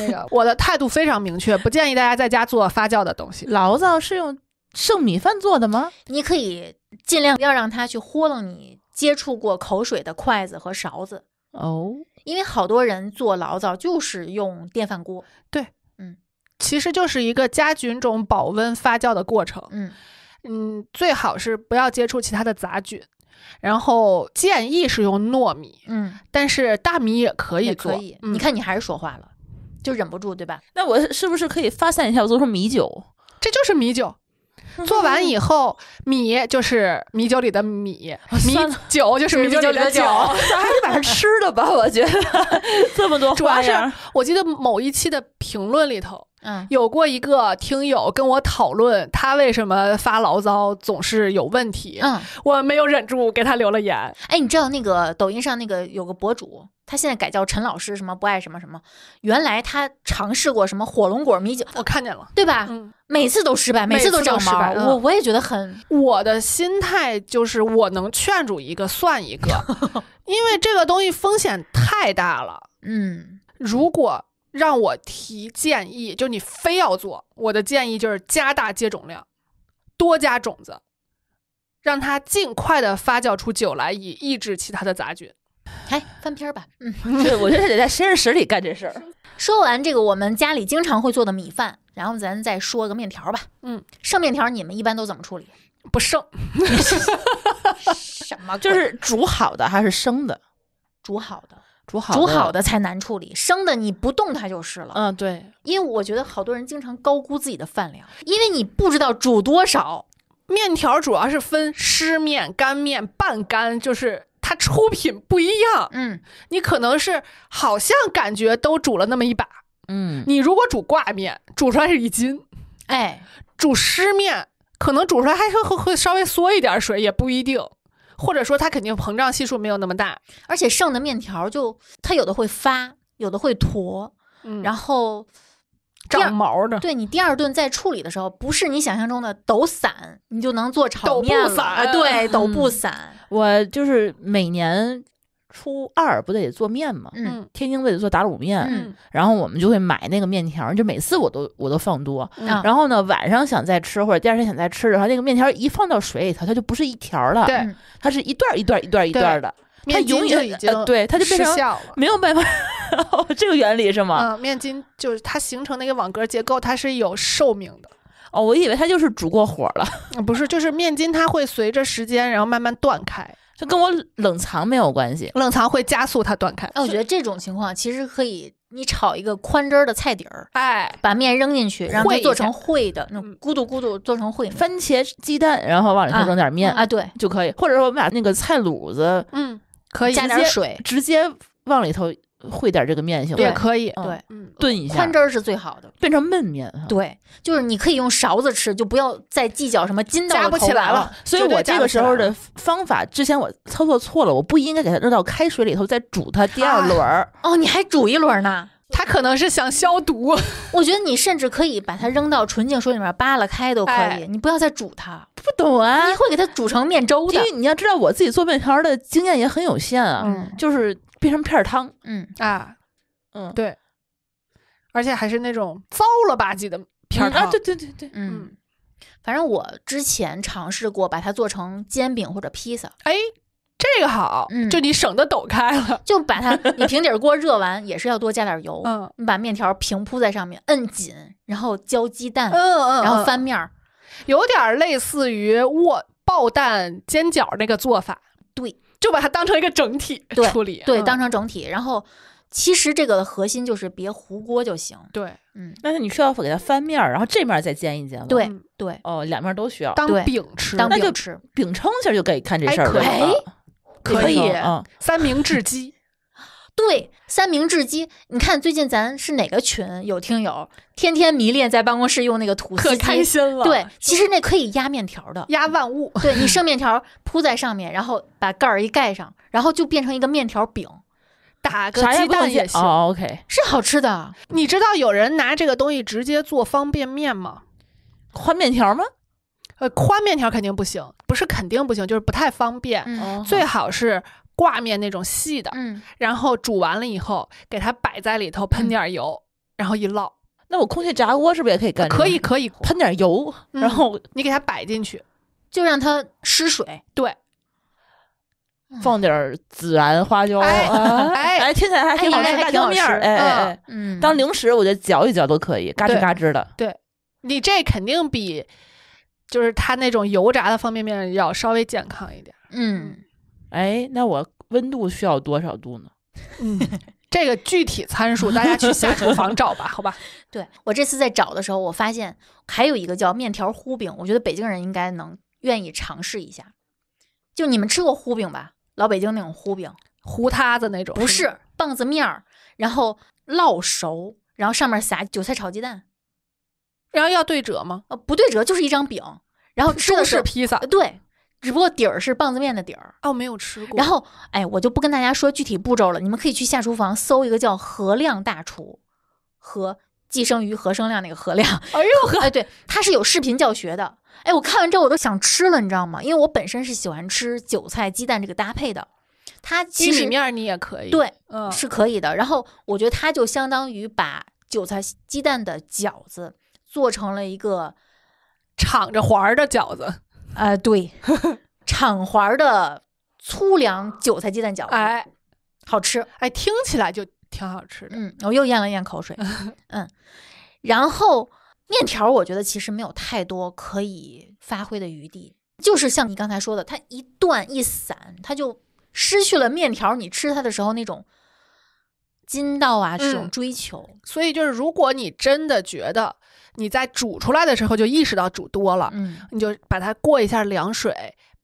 那个 我的态度非常明确，不建议大家在家做发酵的东西。醪糟是用。剩米饭做的吗？你可以尽量不要让他去糊弄你接触过口水的筷子和勺子哦，因为好多人做醪糟就是用电饭锅。对，嗯，其实就是一个加菌种保温发酵的过程。嗯嗯，最好是不要接触其他的杂菌，然后建议是用糯米，嗯，但是大米也可以做。你看，你还是说话了，就忍不住对吧？那我是不是可以发散一下，我做成米酒？这就是米酒。做完以后，米就是米酒里的米，米酒就是米酒里的酒，还是把它吃的吧？我觉得 这么多，主要是我记得某一期的评论里头。嗯，有过一个听友跟我讨论，他为什么发牢骚总是有问题。嗯，我没有忍住给他留了言。哎，你知道那个抖音上那个有个博主，他现在改叫陈老师，什么不爱什么什么。原来他尝试过什么火龙果米酒，我看见了，对吧？嗯，每次都失败，每次都失败。我我也觉得很，我的心态就是我能劝住一个算一个，因为这个东西风险太大了。嗯，如果。让我提建议，就你非要做，我的建议就是加大接种量，多加种子，让它尽快的发酵出酒来，以抑制其他的杂菌。哎，翻篇儿吧。嗯，对，我觉得得在实验室里干这事儿。说完这个，我们家里经常会做的米饭，然后咱再说个面条吧。嗯，剩面条你们一般都怎么处理？不剩。什么？就是煮好的还是生的？煮好的。煮煮好的才难处理，生的你不动它就是了。嗯，对，因为我觉得好多人经常高估自己的饭量，因为你不知道煮多少。面条主要是分湿面、干面、半干，就是它出品不一样。嗯，你可能是好像感觉都煮了那么一把。嗯，你如果煮挂面，煮出来是一斤。哎，煮湿面可能煮出来还会会会稍微缩一点水，也不一定。或者说，它肯定膨胀系数没有那么大，而且剩的面条就它有的会发，有的会坨，然后长毛的。对你第二顿在处理的时候，不是你想象中的抖散，你就能做炒面。抖不散，对，抖不散。我就是每年。初二不得做面吗？嗯，天津不得做打卤面，嗯，然后我们就会买那个面条，就每次我都我都放多。然后呢，晚上想再吃或者第二天想再吃的话，那个面条一放到水里头，它就不是一条了，对，它是一段一段一段一段的，它永远已经对，它就变成没有办法。这个原理是吗？面筋就是它形成那个网格结构，它是有寿命的。哦，我以为它就是煮过火了，不是，就是面筋它会随着时间然后慢慢断开。就跟我冷藏没有关系，冷藏会加速它断开。那我觉得这种情况其实可以，你炒一个宽汁儿的菜底儿，哎，把面扔进去，然后做成烩的那种，咕嘟咕嘟做成烩。番茄鸡蛋，然后往里头扔点面啊，对，就可以。或者说我们把那个菜卤子，嗯，可以加点水，直接往里头。会点这个面行吗？对，可以。对，嗯，炖一下，宽汁儿是最好的，变成焖面。对，就是你可以用勺子吃，就不要再计较什么筋。拉不起来了，所以我这个时候的方法，之前我操作错了，我不应该给它扔到开水里头再煮它第二轮儿。哦，你还煮一轮呢？他可能是想消毒。我觉得你甚至可以把它扔到纯净水里面扒拉开都可以，你不要再煮它。不懂啊？你会给它煮成面粥的。因为你要知道，我自己做面条的经验也很有限啊，就是。变成片儿汤，嗯啊，嗯对，而且还是那种糟了吧唧的片儿汤，啊对对对对，嗯，反正我之前尝试过把它做成煎饼或者披萨，哎，这个好，嗯，就你省得抖开了，就把它你平底锅热完也是要多加点油，嗯，你把面条平铺在上面，摁紧，然后浇鸡蛋，嗯嗯，然后翻面，有点类似于卧爆蛋煎饺那个做法，对。就把它当成一个整体 处理，对，当成整体。然后，其实这个核心就是别糊锅就行。对，嗯。但是你需要给它翻面儿，然后这面再煎一煎。对对。哦，两面都需要。当饼吃，当饼吃。饼撑其实就可以看这事儿了。可以，可以。嗯，三明治鸡。对三明治机，你看最近咱是哪个群有听友天天迷恋在办公室用那个吐司，可开心了。对，其实那可以压面条的，压万物。对你剩面条铺在上面，然后把盖儿一盖上，然后就变成一个面条饼，打个鸡蛋也 OK，是好吃的。你知道有人拿这个东西直接做方便面吗？宽面条吗？呃，宽面条肯定不行，不是肯定不行，就是不太方便。最好是。挂面那种细的，嗯，然后煮完了以后，给它摆在里头，喷点油，然后一烙。那我空气炸锅是不是也可以干？可以，可以，喷点油，然后你给它摆进去，就让它失水。对，放点孜然花椒，哎，听起来还挺好吃。当零食，哎，嗯，当零食，我觉得嚼一嚼都可以，嘎吱嘎吱的。对你这肯定比就是它那种油炸的方便面要稍微健康一点。嗯。哎，那我温度需要多少度呢？嗯，这个具体参数大家去下厨房找吧，好吧？对我这次在找的时候，我发现还有一个叫面条糊饼，我觉得北京人应该能愿意尝试一下。就你们吃过糊饼吧？老北京那种糊饼，糊塌子那种？不是，棒子面儿，然后烙熟，然后上面撒韭菜炒鸡蛋，然后要对折吗？呃，不对折，就是一张饼，然后吃的是披萨？对。只不过底儿是棒子面的底儿哦，没有吃过。然后，哎，我就不跟大家说具体步骤了，你们可以去下厨房搜一个叫“何亮大厨”，和“寄生鱼何生亮那个何亮，哎呦，哎，对，他是有视频教学的。哎，我看完之后我都想吃了，你知道吗？因为我本身是喜欢吃韭菜鸡蛋这个搭配的。他其实面你也可以，对，嗯，是可以的。然后我觉得他就相当于把韭菜鸡蛋的饺子做成了一个敞着环儿的饺子。呃，对，厂环的粗粮韭菜鸡蛋饺子，哎，好吃，哎，听起来就挺好吃的。嗯，我又咽了咽口水，嗯，然后面条我觉得其实没有太多可以发挥的余地，就是像你刚才说的，它一断一散，它就失去了面条你吃它的时候那种筋道啊这种追求。所以就是如果你真的觉得。你在煮出来的时候就意识到煮多了，嗯，你就把它过一下凉水，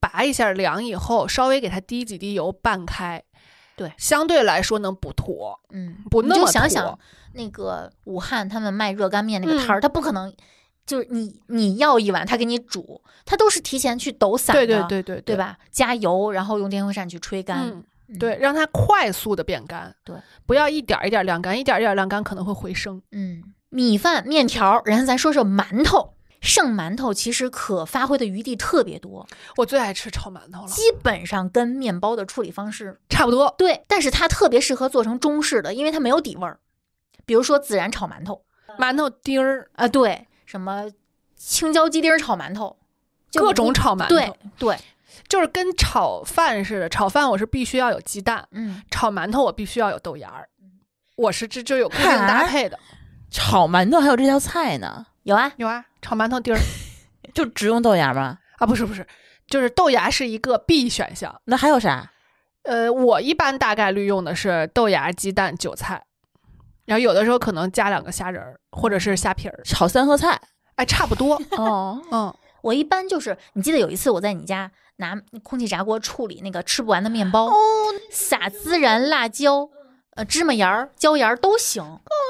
拔一下凉以后，稍微给它滴几滴油拌开，对，相对来说能不坨，嗯，不那么坨。你就想想那个武汉他们卖热干面那个摊儿，他不可能就是你你要一碗，他给你煮，他都是提前去抖散的，对对对对，对吧？加油，然后用电风扇去吹干，对，让它快速的变干，对，不要一点一点晾干，一点一点晾干可能会回生，嗯。米饭、面条，然后咱说说馒头。剩馒头其实可发挥的余地特别多。我最爱吃炒馒头了，基本上跟面包的处理方式差不多。对，但是它特别适合做成中式的，因为它没有底味儿。比如说孜然炒馒头，馒头丁儿啊，对，什么青椒鸡丁炒馒头，各种炒馒头，对对，就是跟炒饭似的。炒饭我是必须要有鸡蛋，嗯，炒馒头我必须要有豆芽儿，我是这就有固定搭配的。炒馒头还有这道菜呢？有啊，有啊，炒馒头丁儿，就只用豆芽吗？啊，不是不是，就是豆芽是一个 B 选项。那还有啥？呃，我一般大概率用的是豆芽、鸡蛋、韭菜，然后有的时候可能加两个虾仁儿或者是虾皮儿。炒三合菜，哎，差不多哦。嗯，我一般就是，你记得有一次我在你家拿空气炸锅处理那个吃不完的面包，哦，撒孜然辣椒。呃，芝麻盐儿、椒盐儿都行，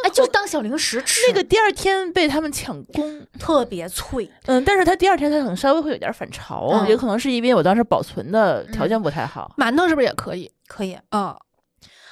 哎，就当小零食吃。那个第二天被他们抢光，特别脆。嗯，但是他第二天他可能稍微会有点反潮啊，也可能是因为我当时保存的条件不太好。馒头是不是也可以？可以，嗯。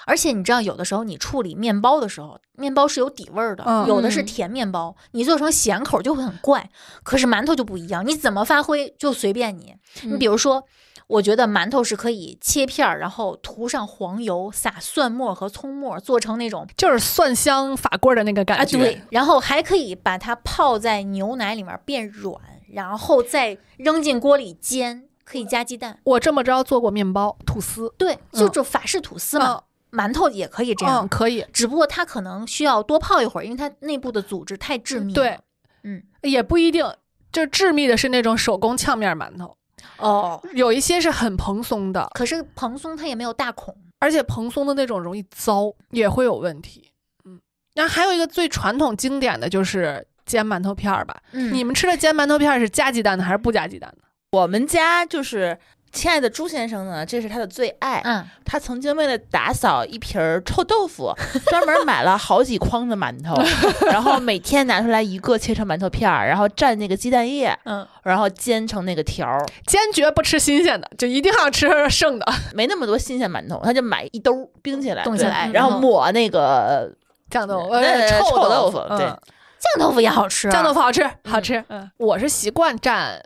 而且你知道，有的时候你处理面包的时候，面包是有底味儿的，有的是甜面包，你做成咸口就会很怪。可是馒头就不一样，你怎么发挥就随便你。你比如说，我觉得馒头是可以切片儿，然后涂上黄油，撒蒜末和葱末，做成那种就是蒜香法儿的那个感觉。对，然后还可以把它泡在牛奶里面变软，然后再扔进锅里煎，可以加鸡蛋。我这么着做过面包吐司，对，就做法式吐司嘛。馒头也可以这样，嗯，可以，只不过它可能需要多泡一会儿，因为它内部的组织太致密。对，嗯，也不一定，就致密的是那种手工戗面馒头，哦，有一些是很蓬松的，可是蓬松它也没有大孔，而且蓬松的那种容易糟，也会有问题。嗯，然后还有一个最传统经典的就是煎馒头片儿吧，嗯，你们吃的煎馒头片儿是加鸡蛋的还是不加鸡蛋的？我们家就是。亲爱的朱先生呢？这是他的最爱。嗯，他曾经为了打扫一瓶臭豆腐，专门买了好几筐的馒头，然后每天拿出来一个切成馒头片儿，然后蘸那个鸡蛋液，嗯，然后煎成那个条儿。坚决不吃新鲜的，就一定要吃剩的。没那么多新鲜馒头，他就买一兜儿冰起来，冻起来，然后抹那个酱豆腐，臭豆腐。对，酱豆腐也好吃，酱豆腐好吃，好吃。嗯，我是习惯蘸。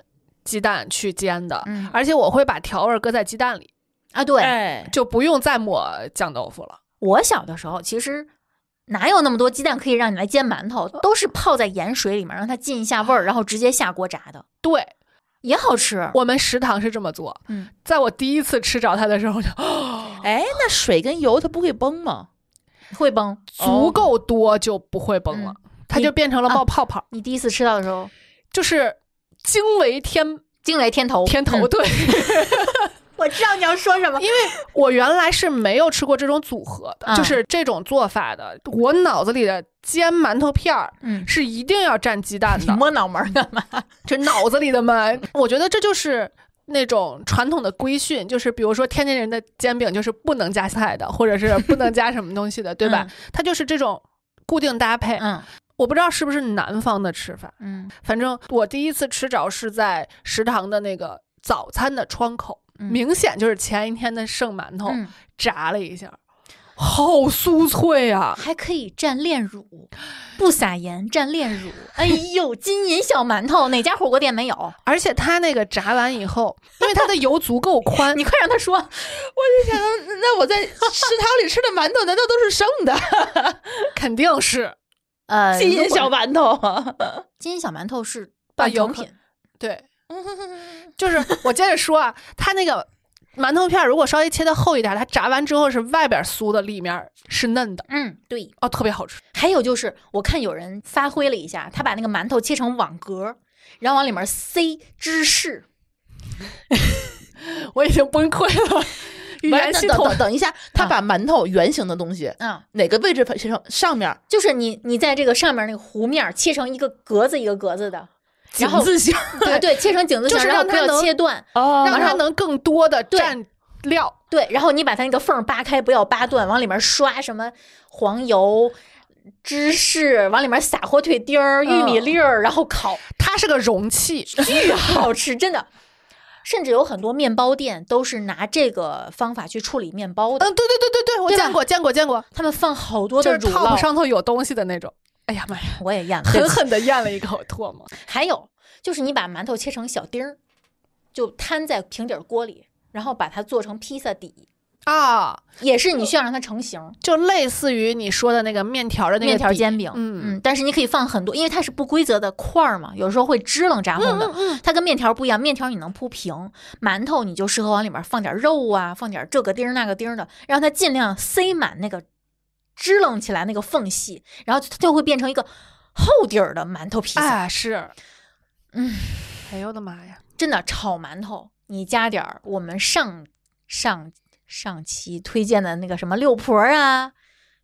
鸡蛋去煎的，嗯，而且我会把调味搁在鸡蛋里啊，对，就不用再抹酱豆腐了。我小的时候其实哪有那么多鸡蛋可以让你来煎馒头，都是泡在盐水里面让它进一下味儿，然后直接下锅炸的。对，也好吃。我们食堂是这么做。嗯，在我第一次吃着它的时候就，哎，那水跟油它不会崩吗？会崩，足够多就不会崩了，它就变成了冒泡泡。你第一次吃到的时候，就是。惊为天，惊雷天头，天头对。我知道你要说什么，因为我原来是没有吃过这种组合的，就是这种做法的。我脑子里的煎馒头片儿，嗯，是一定要蘸鸡蛋的。你摸脑门干嘛？这脑子里的门，我觉得这就是那种传统的规训，就是比如说天津人的煎饼就是不能加菜的，或者是不能加什么东西的，对吧？它就是这种固定搭配，嗯。我不知道是不是南方的吃法，嗯，反正我第一次吃着是在食堂的那个早餐的窗口，明显就是前一天的剩馒头，炸了一下，好酥脆啊！还可以蘸炼乳，不撒盐，蘸炼乳。哎呦，金银小馒头，哪家火锅店没有？而且它那个炸完以后，因为它的油足够宽，你快让他说！我的天那我在食堂里吃的馒头难道都是剩的？肯定是。呃，金银小馒头，金银小馒头是半成品，对，就是我接着说啊，它那个馒头片如果稍微切的厚一点，它炸完之后是外边酥的，里面是嫩的，嗯，对，哦，特别好吃。还有就是我看有人发挥了一下，他把那个馒头切成网格，然后往里面塞芝士，我已经崩溃了。圆言系统，等一下，他把馒头圆形的东西，嗯，哪个位置切成上面？就是你，你在这个上面那个弧面切成一个格子一个格子的，井字形。对对，切成井字形，然后它要切断，哦、让它能更多的蘸料。对，然后你把它那个缝扒开，不要扒断，往里面刷什么黄油、芝士，往里面撒火腿丁、玉米粒儿，然后烤。它是个容器，巨好吃，真的。甚至有很多面包店都是拿这个方法去处理面包的。嗯，对对对对对，我见过见过见过。他们放好多的，就是上头有东西的那种。哎呀妈呀，我也咽了，狠狠的咽了一口唾沫。还有就是你把馒头切成小丁儿，就摊在平底锅里，然后把它做成披萨底。啊，也是你需要让它成型，就类似于你说的那个面条的那个面条煎饼，嗯嗯，但是你可以放很多，因为它是不规则的块儿嘛，有时候会支棱扎空的。它跟面条不一样，面条你能铺平，馒头你就适合往里面放点肉啊，放点这个丁儿那个丁儿的，让它尽量塞满那个支棱起来那个缝隙，然后它就会变成一个厚底儿的馒头皮啊。是，嗯，哎呦我的妈呀，真的炒馒头你加点儿，我们上上。上期推荐的那个什么六婆啊，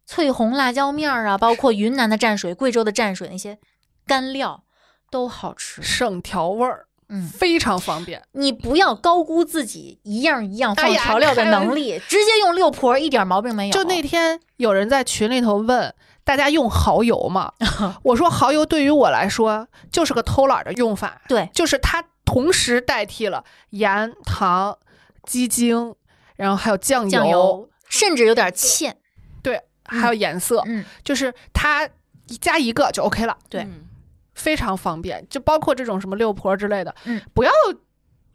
翠红辣椒面儿啊，包括云南的蘸水、贵州的蘸水那些干料都好吃，省调味儿，嗯，非常方便。你不要高估自己一样一样放调料的能力，直接用六婆一点毛病没有。就那天有人在群里头问大家用蚝油吗？我说蚝油对于我来说就是个偷懒的用法，对，就是它同时代替了盐、糖、鸡精。然后还有酱油，甚至有点欠。对，还有颜色，就是它加一个就 OK 了。对，非常方便。就包括这种什么六婆之类的，嗯，不要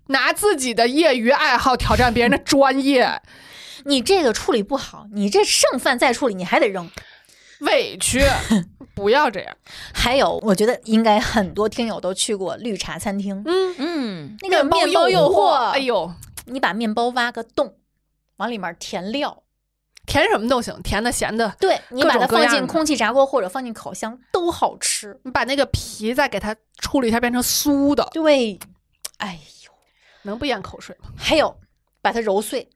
拿自己的业余爱好挑战别人的专业。你这个处理不好，你这剩饭再处理你还得扔，委屈，不要这样。还有，我觉得应该很多听友都去过绿茶餐厅。嗯嗯，那个面包诱惑，哎呦，你把面包挖个洞。往里面填料，填什么都行，甜的、咸的，对你把它放进空气炸锅或者放进烤箱都好吃。你把那个皮再给它处理一下，变成酥的，对，哎呦，能不咽口水吗？还有，把它揉碎，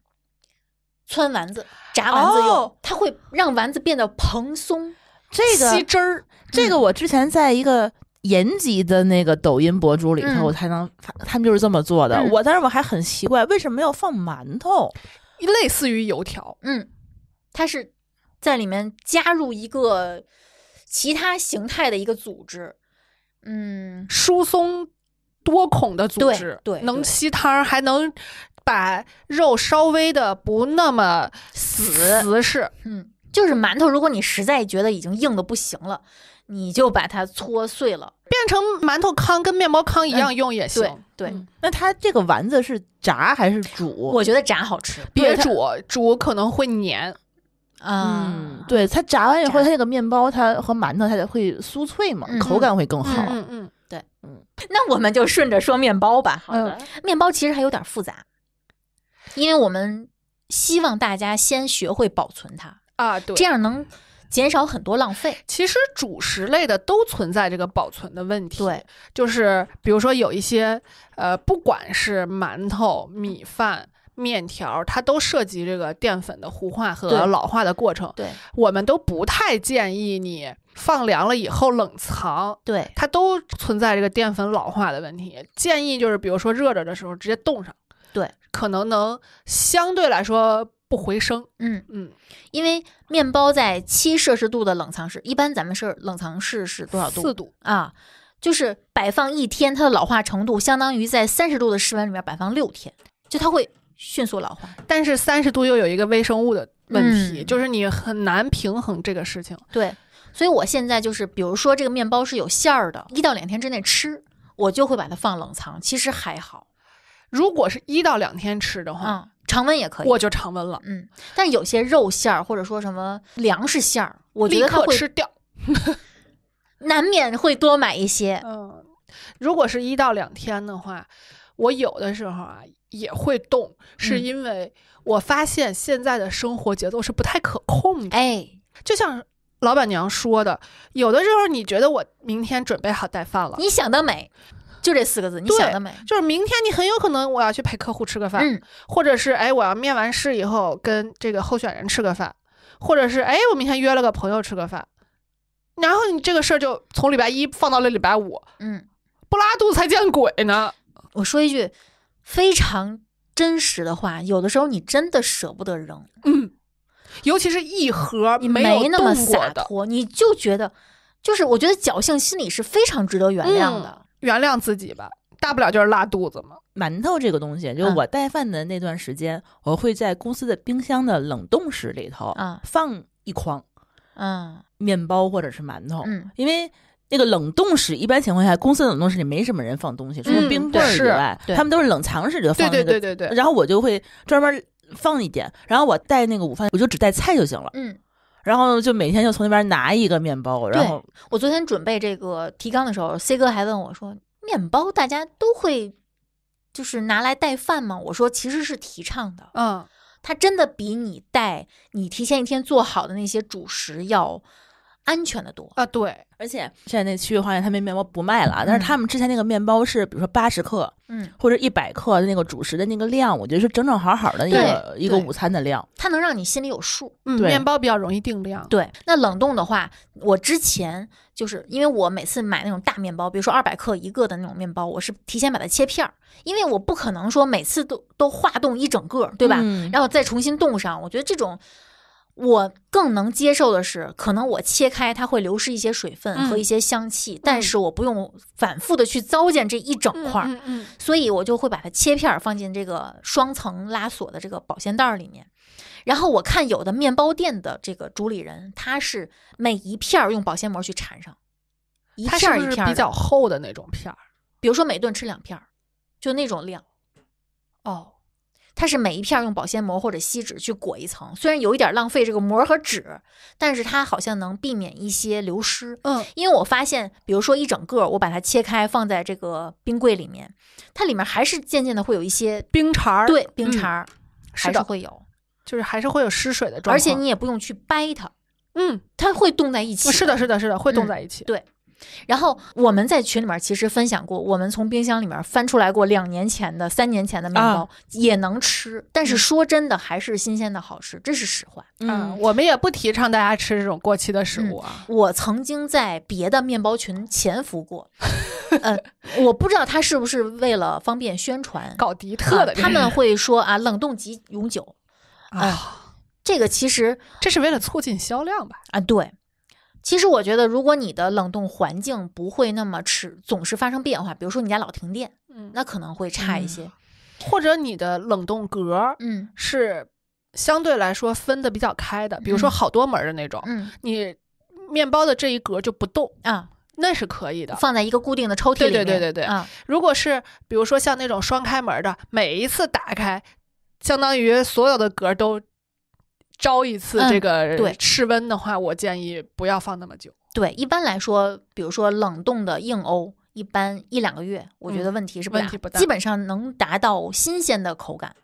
汆丸子、炸丸子，有它会让丸子变得蓬松，这个吸汁儿。这个我之前在一个延吉的那个抖音博主里头，我才能他们就是这么做的。我当时我还很奇怪，为什么要放馒头？类似于油条，嗯，它是在里面加入一个其他形态的一个组织，嗯，疏松多孔的组织，对，能吸汤儿，还能把肉稍微的不那么死，死是，嗯，就是馒头，如果你实在觉得已经硬的不行了，你就把它搓碎了，变成馒头糠，跟面包糠一样用也行。对，那它这个丸子是炸还是煮？我觉得炸好吃，别煮，煮可能会粘。嗯，对，它炸完以后，它这个面包它和馒头它会酥脆嘛，口感会更好。嗯嗯，对，嗯。那我们就顺着说面包吧。嗯，面包其实还有点复杂，因为我们希望大家先学会保存它啊，对，这样能。减少很多浪费。其实主食类的都存在这个保存的问题。对，就是比如说有一些，呃，不管是馒头、米饭、面条，它都涉及这个淀粉的糊化和老化的过程。对，我们都不太建议你放凉了以后冷藏。对，它都存在这个淀粉老化的问题。建议就是，比如说热着的时候直接冻上。对，可能能相对来说。不回升。嗯嗯，因为面包在七摄氏度的冷藏室，一般咱们是冷藏室是多少度？四度啊，就是摆放一天，它的老化程度相当于在三十度的室温里面摆放六天，就它会迅速老化。但是三十度又有一个微生物的问题，就是你很难平衡这个事情。对，所以我现在就是，比如说这个面包是有馅儿的，一到两天之内吃，我就会把它放冷藏，其实还好。如果是一到两天吃的话。常温也可以，我就常温了。嗯，但有些肉馅儿或者说什么粮食馅儿，我觉得会吃掉，难免会多买一些。嗯，如果是一到两天的话，我有的时候啊也会动，是因为我发现现在的生活节奏是不太可控的。哎，就像老板娘说的，有的时候你觉得我明天准备好带饭了，你想得美。就这四个字，你想得美！就是明天你很有可能我要去陪客户吃个饭，或者是哎我要面完试以后跟这个候选人吃个饭，或者是哎我明天约了个朋友吃个饭，然后你这个事儿就从礼拜一放到了礼拜五，嗯，不拉肚子才见鬼呢！我说一句非常真实的话，有的时候你真的舍不得扔，嗯，尤其是一盒你没那么洒脱，你就觉得就是我觉得侥幸心理是非常值得原谅的。原谅自己吧，大不了就是拉肚子嘛。馒头这个东西，就我带饭的那段时间，我会在公司的冰箱的冷冻室里头啊放一筐，嗯，面包或者是馒头，嗯，因为那个冷冻室一般情况下，公司冷冻室里没什么人放东西，除了冰棍儿以外，他们都是冷藏室里头放那个。对对对对对。然后我就会专门放一点，然后我带那个午饭，我就只带菜就行了，嗯。然后就每天就从那边拿一个面包，然后我昨天准备这个提纲的时候，C 哥还问我说：“面包大家都会就是拿来带饭吗？”我说：“其实是提倡的，嗯，它真的比你带你提前一天做好的那些主食要。”安全的多啊，对，而且现在那区域花园他们面包不卖了，但是他们之前那个面包是，比如说八十克，嗯，或者一百克的那个主食的那个量，我觉得是正正好好的一个一个午餐的量，它能让你心里有数，嗯，面包比较容易定量。对，那冷冻的话，我之前就是因为我每次买那种大面包，比如说二百克一个的那种面包，我是提前把它切片儿，因为我不可能说每次都都化冻一整个，对吧？然后再重新冻上，我觉得这种。我更能接受的是，可能我切开它会流失一些水分和一些香气，但是我不用反复的去糟践这一整块儿，所以我就会把它切片儿放进这个双层拉锁的这个保鲜袋里面。然后我看有的面包店的这个主理人，他是每一片儿用保鲜膜去缠上，一片儿一片儿比较厚的那种片儿，比如说每顿吃两片儿，就那种量，哦。它是每一片儿用保鲜膜或者锡纸去裹一层，虽然有一点浪费这个膜和纸，但是它好像能避免一些流失。嗯，因为我发现，比如说一整个，我把它切开放在这个冰柜里面，它里面还是渐渐的会有一些冰碴儿。对，冰碴儿还是会有，就是还是会有失水的状况。而且你也不用去掰它，嗯，它会冻在一起。是的，是的，是的，会冻在一起。对。然后我们在群里面其实分享过，我们从冰箱里面翻出来过两年前的、三年前的面包也能吃，但是说真的，还是新鲜的好吃，这是实话。嗯，我们也不提倡大家吃这种过期的食物啊。我曾经在别的面包群潜伏过，嗯，我不知道他是不是为了方便宣传搞敌特的，他们会说啊，冷冻即永久。啊，这个其实这是为了促进销量吧？啊，对。其实我觉得，如果你的冷冻环境不会那么迟总是发生变化，比如说你家老停电，嗯，那可能会差一些，或者你的冷冻格，嗯，是相对来说分的比较开的，比如说好多门的那种，嗯，你面包的这一格就不动啊，那是可以的，放在一个固定的抽屉里面，对对对对对。如果是比如说像那种双开门的，每一次打开，相当于所有的格都。招一次这个对室温的话，我建议不要放那么久。对，一般来说，比如说冷冻的硬欧，一般一两个月，我觉得问题是不大，基本上能达到新鲜的口感。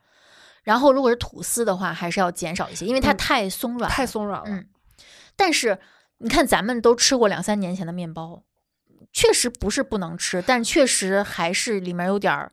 然后，如果是吐司的话，还是要减少一些，因为它太松软，太松软了。嗯，但是你看，咱们都吃过两三年前的面包，确实不是不能吃，但确实还是里面有点儿，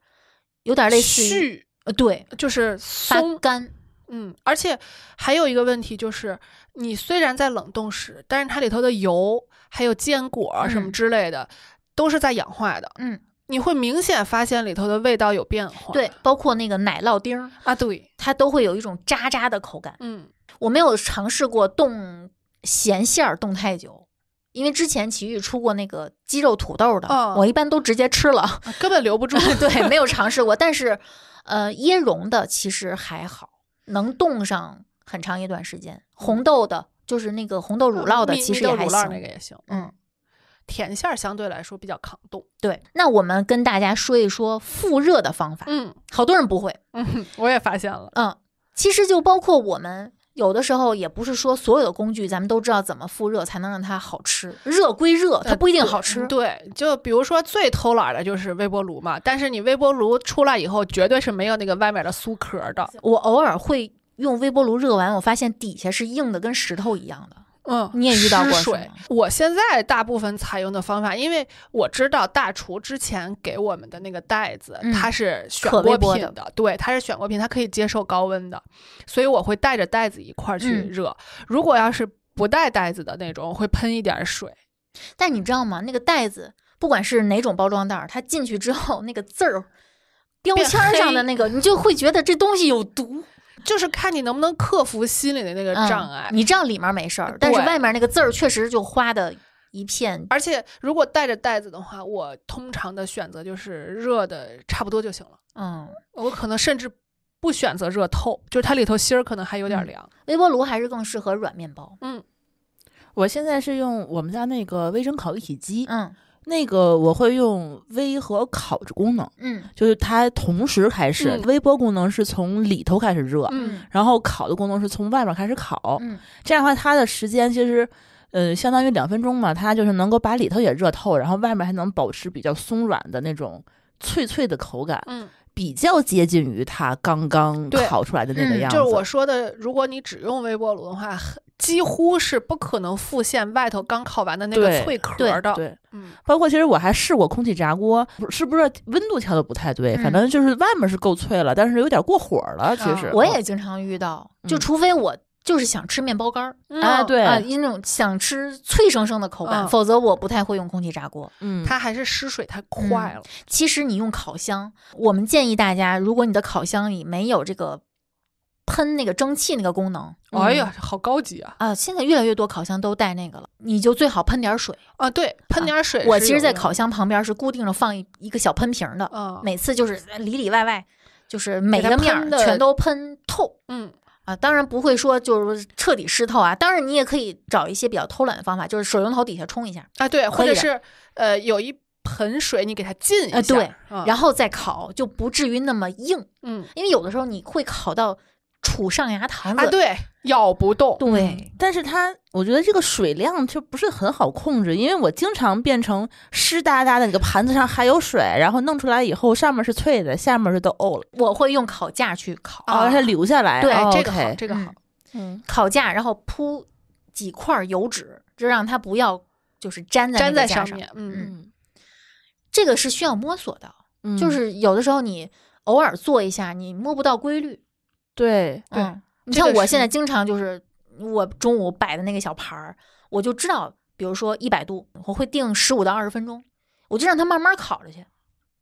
有点类似于呃，对，就是松干。嗯，而且还有一个问题就是，你虽然在冷冻室，但是它里头的油还有坚果什么之类的，都是在氧化的。嗯，你会明显发现里头的味道有变化。对，包括那个奶酪丁啊，对，它都会有一种渣渣的口感。嗯，我没有尝试过冻咸馅儿冻太久，因为之前奇遇出过那个鸡肉土豆的，我一般都直接吃了，根本留不住。对，没有尝试过，但是呃，椰蓉的其实还好。能冻上很长一段时间，红豆的，就是那个红豆乳酪的，其实还行。那个也行，嗯，甜馅儿相对来说比较抗冻。对，那我们跟大家说一说复热的方法。嗯，好多人不会。嗯，我也发现了。嗯，其实就包括我们。有的时候也不是说所有的工具咱们都知道怎么复热才能让它好吃，热归热，它不一定好吃。对，就比如说最偷懒的就是微波炉嘛，但是你微波炉出来以后，绝对是没有那个外面的酥壳的。我偶尔会用微波炉热完，我发现底下是硬的跟石头一样的。嗯，你也遇到过水。我现在大部分采用的方法，因为我知道大厨之前给我们的那个袋子，它是选过品的，对，它是选过品，它可以接受高温的，所以我会带着袋子一块儿去热。如果要是不带袋子的那种，会喷一点水。但你知道吗？那个袋子，不管是哪种包装袋，它进去之后，那个字儿、标签上的那个，你就会觉得这东西有毒。就是看你能不能克服心里的那个障碍。你这样里面没事儿，但是外面那个字儿确实就花的一片。而且如果带着袋子的话，我通常的选择就是热的差不多就行了。嗯，我可能甚至不选择热透，就是它里头芯儿可能还有点凉。微波炉还是更适合软面包。嗯，我现在是用我们家那个微蒸烤一体机。嗯。那个我会用微和烤功能，嗯，就是它同时开始，微波功能是从里头开始热，嗯，然后烤的功能是从外面开始烤，嗯，这样的话，它的时间其实，呃，相当于两分钟嘛，它就是能够把里头也热透，然后外面还能保持比较松软的那种脆脆的口感，嗯。比较接近于它刚刚烤出来的那个样子。就是我说的，如果你只用微波炉的话，几乎是不可能复现外头刚烤完的那个脆壳的。对，包括其实我还试过空气炸锅，是不是温度调的不太对？反正就是外面是够脆了，但是有点过火了。其实我也经常遇到，就除非我。就是想吃面包干儿啊，对啊，因那种想吃脆生生的口感，否则我不太会用空气炸锅。嗯，它还是失水太快了。其实你用烤箱，我们建议大家，如果你的烤箱里没有这个喷那个蒸汽那个功能，哎呀，好高级啊！啊，现在越来越多烤箱都带那个了，你就最好喷点水啊。对，喷点水。我其实，在烤箱旁边是固定着放一一个小喷瓶的嗯、每次就是里里外外，就是每个面全都喷透。嗯。啊，当然不会说就是彻底湿透啊。当然，你也可以找一些比较偷懒的方法，就是水龙头底下冲一下啊，对，或者是呃，有一盆水你给它浸一下，对，然后再烤，就不至于那么硬。嗯，因为有的时候你会烤到。杵上牙膛子啊，对，咬不动。对，但是它，我觉得这个水量就不是很好控制，因为我经常变成湿哒哒的，那个盘子上还有水，然后弄出来以后，上面是脆的，下面是都呕了。我会用烤架去烤，让它留下来。对，这个好，这个好。嗯，烤架，然后铺几块油纸，就让它不要就是粘在粘在上面。嗯嗯，这个是需要摸索的，就是有的时候你偶尔做一下，你摸不到规律。对，嗯，你像我现在经常就是我中午摆的那个小盘儿，我就知道，比如说一百度，我会定十五到二十分钟，我就让它慢慢烤着去，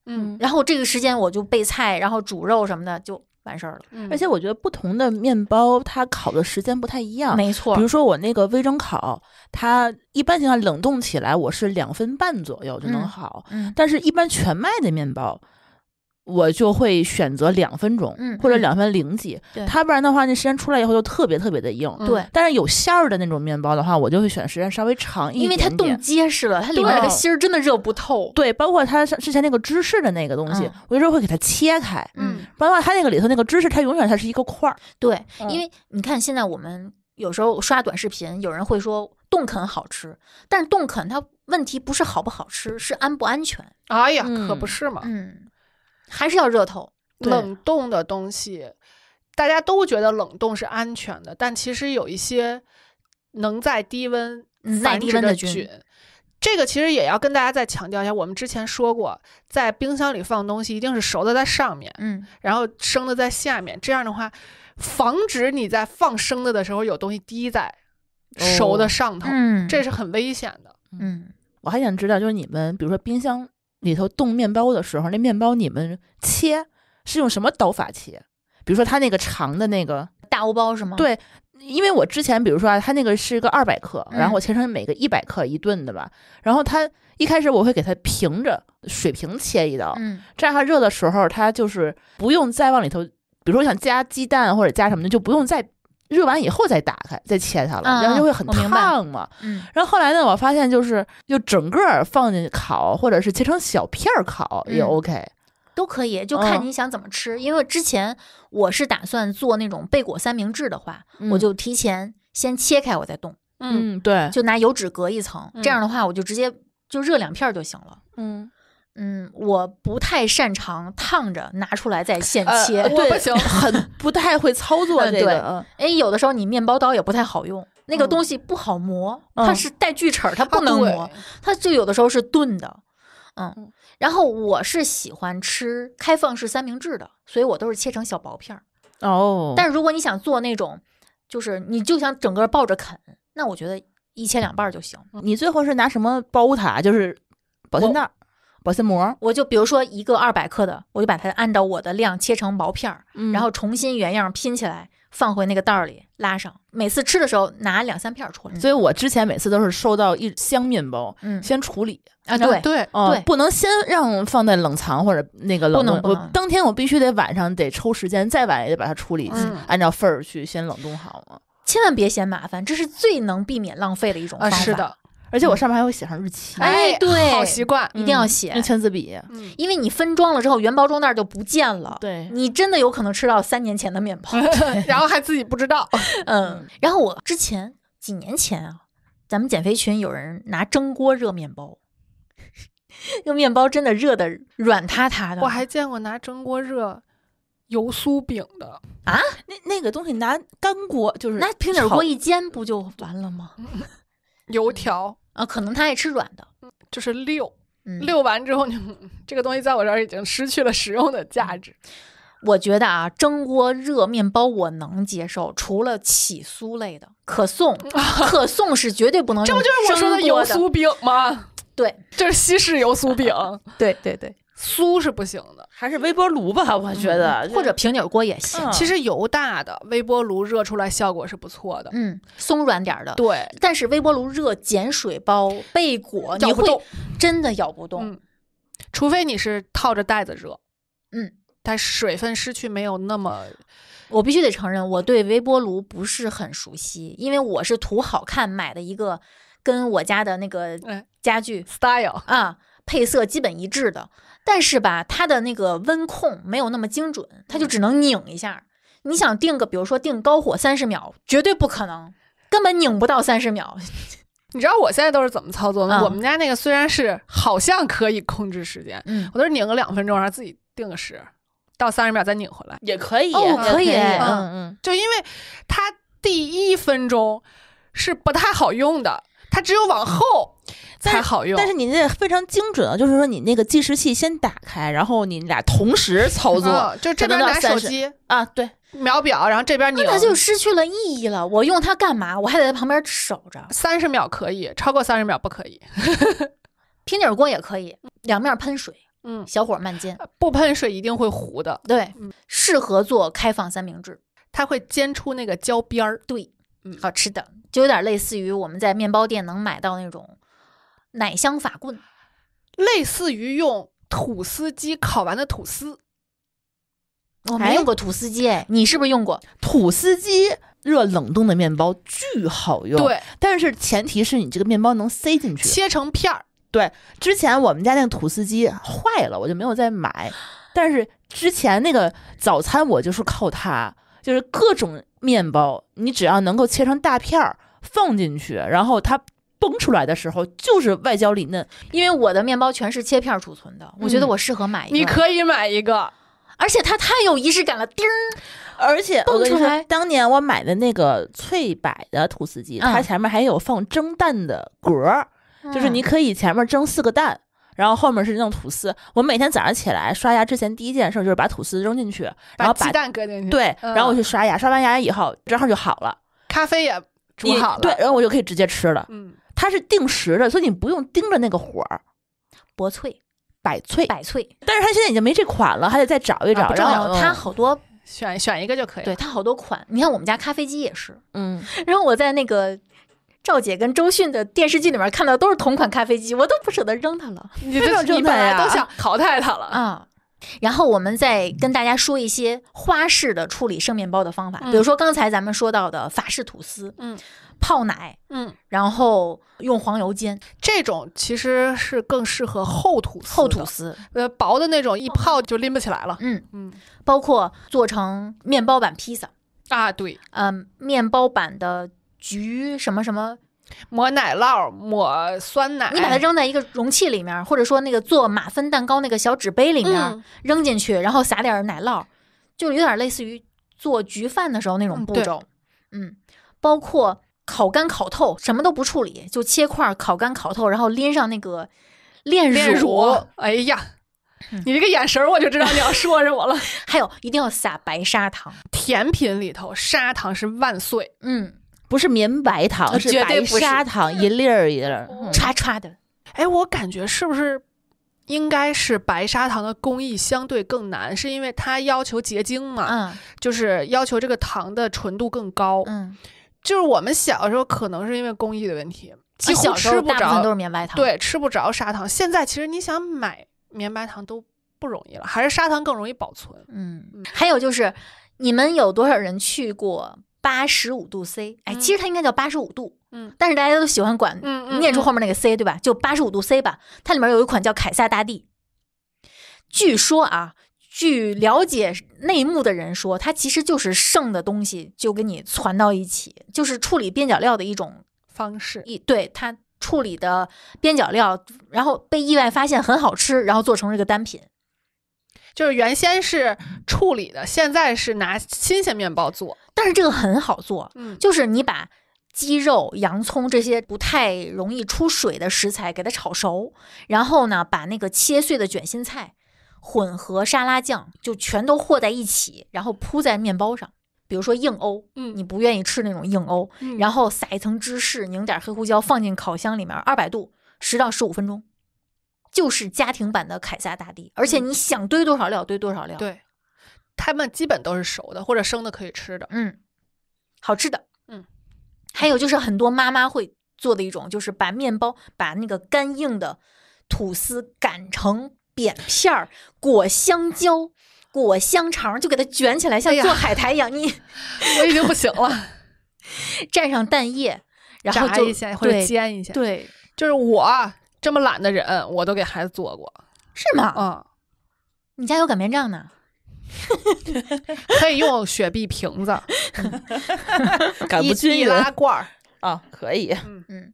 嗯，然后这个时间我就备菜，然后煮肉什么的就完事儿了。而且我觉得不同的面包它烤的时间不太一样，没错。比如说我那个微蒸烤，它一般情况冷冻起来我是两分半左右就能好，嗯，但是一般全麦的面包。我就会选择两分钟，嗯，或者两分零几，它不然的话，那时间出来以后就特别特别的硬，对。但是有馅儿的那种面包的话，我就会选时间稍微长一点，因为它冻结实了，它里面那个芯儿真的热不透，对。包括它之前那个芝士的那个东西，我有时候会给它切开，嗯，包括它那个里头那个芝士，它永远它是一个块儿，对。因为你看现在我们有时候刷短视频，有人会说冻啃好吃，但是冻啃它问题不是好不好吃，是安不安全。哎呀，可不是嘛，嗯。还是要热透，冷冻的东西，大家都觉得冷冻是安全的，但其实有一些能在低温繁殖的菌，这个其实也要跟大家再强调一下。我们之前说过，在冰箱里放东西，一定是熟的在上面，嗯，然后生的在下面。这样的话，防止你在放生的的时候有东西滴在熟的上头，嗯，这是很危险的。嗯，我还想知道，就是你们比如说冰箱。里头冻面包的时候，那面包你们切是用什么刀法切？比如说它那个长的那个大欧包是吗？对，因为我之前比如说啊，它那个是一个二百克，然后我切成每个一百克一顿的吧。然后它一开始我会给它平着水平切一刀，嗯，这样它热的时候它就是不用再往里头，比如说我想加鸡蛋或者加什么的，就不用再。热完以后再打开，再切它了，然后就会很烫嘛。嗯，然后后来呢，我发现就是就整个放进去烤，或者是切成小片儿烤也 OK，都可以，就看你想怎么吃。因为之前我是打算做那种贝果三明治的话，我就提前先切开，我再冻。嗯，对，就拿油纸隔一层，这样的话我就直接就热两片就行了。嗯。嗯，我不太擅长烫着拿出来再现切，对，不行，很不太会操作这个。哎，有的时候你面包刀也不太好用，那个东西不好磨，它是带锯齿它不能磨，它就有的时候是钝的。嗯，然后我是喜欢吃开放式三明治的，所以我都是切成小薄片儿。哦，但如果你想做那种，就是你就想整个抱着啃，那我觉得一切两半儿就行。你最后是拿什么包它？就是保鲜袋。保鲜膜，我就比如说一个二百克的，我就把它按照我的量切成薄片儿，然后重新原样拼起来，放回那个袋儿里，拉上。每次吃的时候拿两三片出来。所以我之前每次都是收到一箱面包，嗯，先处理啊，对对，不能先让放在冷藏或者那个冷冻。不能。当天我必须得晚上得抽时间，再晚也得把它处理，按照份儿去先冷冻好嘛。千万别嫌麻烦，这是最能避免浪费的一种方法。是的。而且我上面还会写上日期，哎，对，好习惯，一定要写用签字笔，因为你分装了之后原包装袋就不见了，对，你真的有可能吃到三年前的面包，然后还自己不知道，嗯，然后我之前几年前啊，咱们减肥群有人拿蒸锅热面包，用面包真的热的软塌塌的，我还见过拿蒸锅热油酥饼的啊，那那个东西拿干锅就是拿平底锅一煎不就完了吗？油条。啊，可能他爱吃软的，就是溜，溜完之后，你 这个东西在我这儿已经失去了实用的价值。我觉得啊，蒸锅热面包我能接受，除了起酥类的可颂，可颂是绝对不能。这不就是我说的油酥饼吗？对，这是西式油酥饼。对对对。酥是不行的，还是微波炉吧？我觉得，或者平底锅也行。其实油大的微波炉热出来效果是不错的，嗯，松软点的。对，但是微波炉热碱水包、贝果，你会真的咬不动，除非你是套着袋子热。嗯，它水分失去没有那么……我必须得承认，我对微波炉不是很熟悉，因为我是图好看买的一个，跟我家的那个家具 style 啊。配色基本一致的，但是吧，它的那个温控没有那么精准，它就只能拧一下。你想定个，比如说定高火三十秒，绝对不可能，根本拧不到三十秒。你知道我现在都是怎么操作吗？我们家那个虽然是好像可以控制时间，嗯，我都是拧个两分钟，然后自己定个时，到三十秒再拧回来也可以，哦，可以，嗯嗯，就因为它第一分钟是不太好用的，它只有往后。才好用，但是你那非常精准啊！就是说，你那个计时器先打开，然后你俩同时操作，就这边拿手机啊，对秒表，然后这边你它就失去了意义了。我用它干嘛？我还得在旁边守着。三十秒可以，超过三十秒不可以。平底锅也可以，两面喷水，嗯，小火慢煎，不喷水一定会糊的。对，适合做开放三明治，它会煎出那个焦边儿，对，好吃的，就有点类似于我们在面包店能买到那种。奶香法棍，类似于用吐司机烤完的吐司。我没用过吐司机，哎，你是不是用过吐司机？热冷冻的面包巨好用，对，但是前提是你这个面包能塞进去，切成片儿。对，之前我们家那个吐司机坏了，我就没有再买。但是之前那个早餐我就是靠它，就是各种面包，你只要能够切成大片儿放进去，然后它。崩出来的时候就是外焦里嫩，因为我的面包全是切片储存的。我觉得我适合买一个，你可以买一个，而且它太有仪式感了。叮！而且我跟你说，当年我买的那个翠柏的吐司机，它前面还有放蒸蛋的格儿，就是你可以前面蒸四个蛋，然后后面是种吐司。我每天早上起来刷牙之前，第一件事就是把吐司扔进去，然后把鸡蛋搁进去，对，然后我去刷牙，刷完牙以后正好就好了，咖啡也煮好了，对，然后我就可以直接吃了。嗯。它是定时的，所以你不用盯着那个火儿。薄翠、百翠、百翠，但是它现在已经没这款了，还得再找一找。然后它好多选选一个就可以。对，它好多款。你看我们家咖啡机也是，嗯。然后我在那个赵姐跟周迅的电视剧里面看到都是同款咖啡机，我都不舍得扔它了。你 你本来都想淘汰它了啊。然后我们再跟大家说一些花式的处理生面包的方法，比如说刚才咱们说到的法式吐司，嗯。泡奶，嗯，然后用黄油煎，这种其实是更适合厚吐司。厚吐司，呃，薄的那种一泡就拎不起来了。嗯嗯，包括做成面包版披萨啊，对，嗯，面包版的焗什么什么，抹奶酪，抹酸奶，你把它扔在一个容器里面，或者说那个做马芬蛋糕那个小纸杯里面扔进去，然后撒点奶酪，就有点类似于做焗饭的时候那种步骤。嗯，包括。烤干烤透，什么都不处理，就切块烤干烤透，然后拎上那个炼乳。炼乳，哎呀，你这个眼神我就知道你要说着我了。还有，一定要撒白砂糖，甜品里头砂糖是万岁。嗯，不是绵白糖，绝对砂糖一粒儿一粒儿，唰唰的。哎，我感觉是不是应该是白砂糖的工艺相对更难，是因为它要求结晶嘛？嗯，就是要求这个糖的纯度更高。嗯。就是我们小的时候，可能是因为工艺的问题，几乎吃不着，都是绵白糖，对，吃不着砂糖。现在其实你想买绵白糖都不容易了，还是砂糖更容易保存。嗯，还有就是，你们有多少人去过八十五度 C？哎，其实它应该叫八十五度，嗯，但是大家都喜欢管，嗯念出后面那个 C，对吧？就八十五度 C 吧。它里面有一款叫凯撒大帝，据说啊，据了解。内幕的人说，它其实就是剩的东西，就跟你攒到一起，就是处理边角料的一种方式。一，对它处理的边角料，然后被意外发现很好吃，然后做成这个单品。就是原先是处理的，现在是拿新鲜面包做，但是这个很好做。嗯，就是你把鸡肉、洋葱这些不太容易出水的食材给它炒熟，然后呢，把那个切碎的卷心菜。混合沙拉酱就全都和在一起，然后铺在面包上。比如说硬欧，嗯，你不愿意吃那种硬欧，然后撒一层芝士，拧点黑胡椒，放进烤箱里面二百度十到十五分钟，就是家庭版的凯撒大帝。而且你想堆多少料堆多少料。对，他们基本都是熟的或者生的可以吃的。嗯，好吃的。嗯，还有就是很多妈妈会做的一种，就是把面包把那个干硬的吐司擀成。扁片儿裹香蕉，裹香肠，就给它卷起来，像做海苔一样。你 我已经不行了，蘸上蛋液，然后就煎一下。对，就是我这么懒的人，我都给孩子做过。是吗？嗯，你家有擀面杖呢？可以用雪碧瓶子，哈哈易拉罐儿啊，可以。嗯嗯，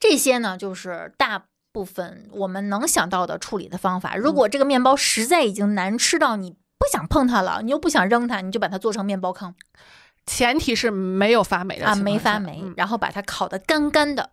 这些呢，就是大。部分我们能想到的处理的方法，如果这个面包实在已经难吃到你不想碰它了，你又不想扔它，你就把它做成面包糠。前提是没有发霉的啊，没发霉，然后把它烤的干干的，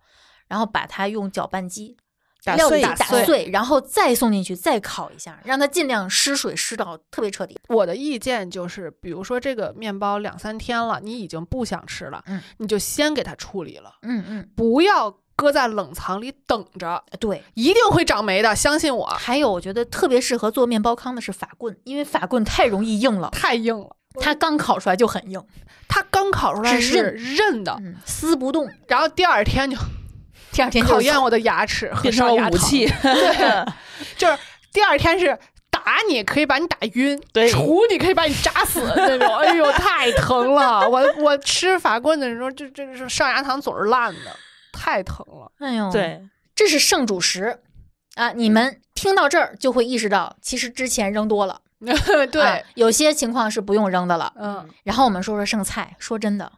然后把它用搅拌机打碎，打碎，然后再送进去再烤一下，让它尽量失水失到特别彻底。我的意见就是，比如说这个面包两三天了，你已经不想吃了，嗯，你就先给它处理了，嗯嗯，不要。搁在冷藏里等着，对，一定会长霉的，相信我。还有，我觉得特别适合做面包糠的是法棍，因为法棍太容易硬了，太硬了，它刚烤出来就很硬，它刚烤出来是韧的，撕不动。然后第二天就，第二天考验我的牙齿和上牙器，对，就是第二天是打你可以把你打晕，对，杵你可以把你扎死那种。哎呦，太疼了！我我吃法棍的时候，这这是上牙膛总是烂的。太疼了，哎呦！对，这是剩主食啊！你们听到这儿就会意识到，其实之前扔多了。对，有些情况是不用扔的了。嗯。然后我们说说剩菜。说真的，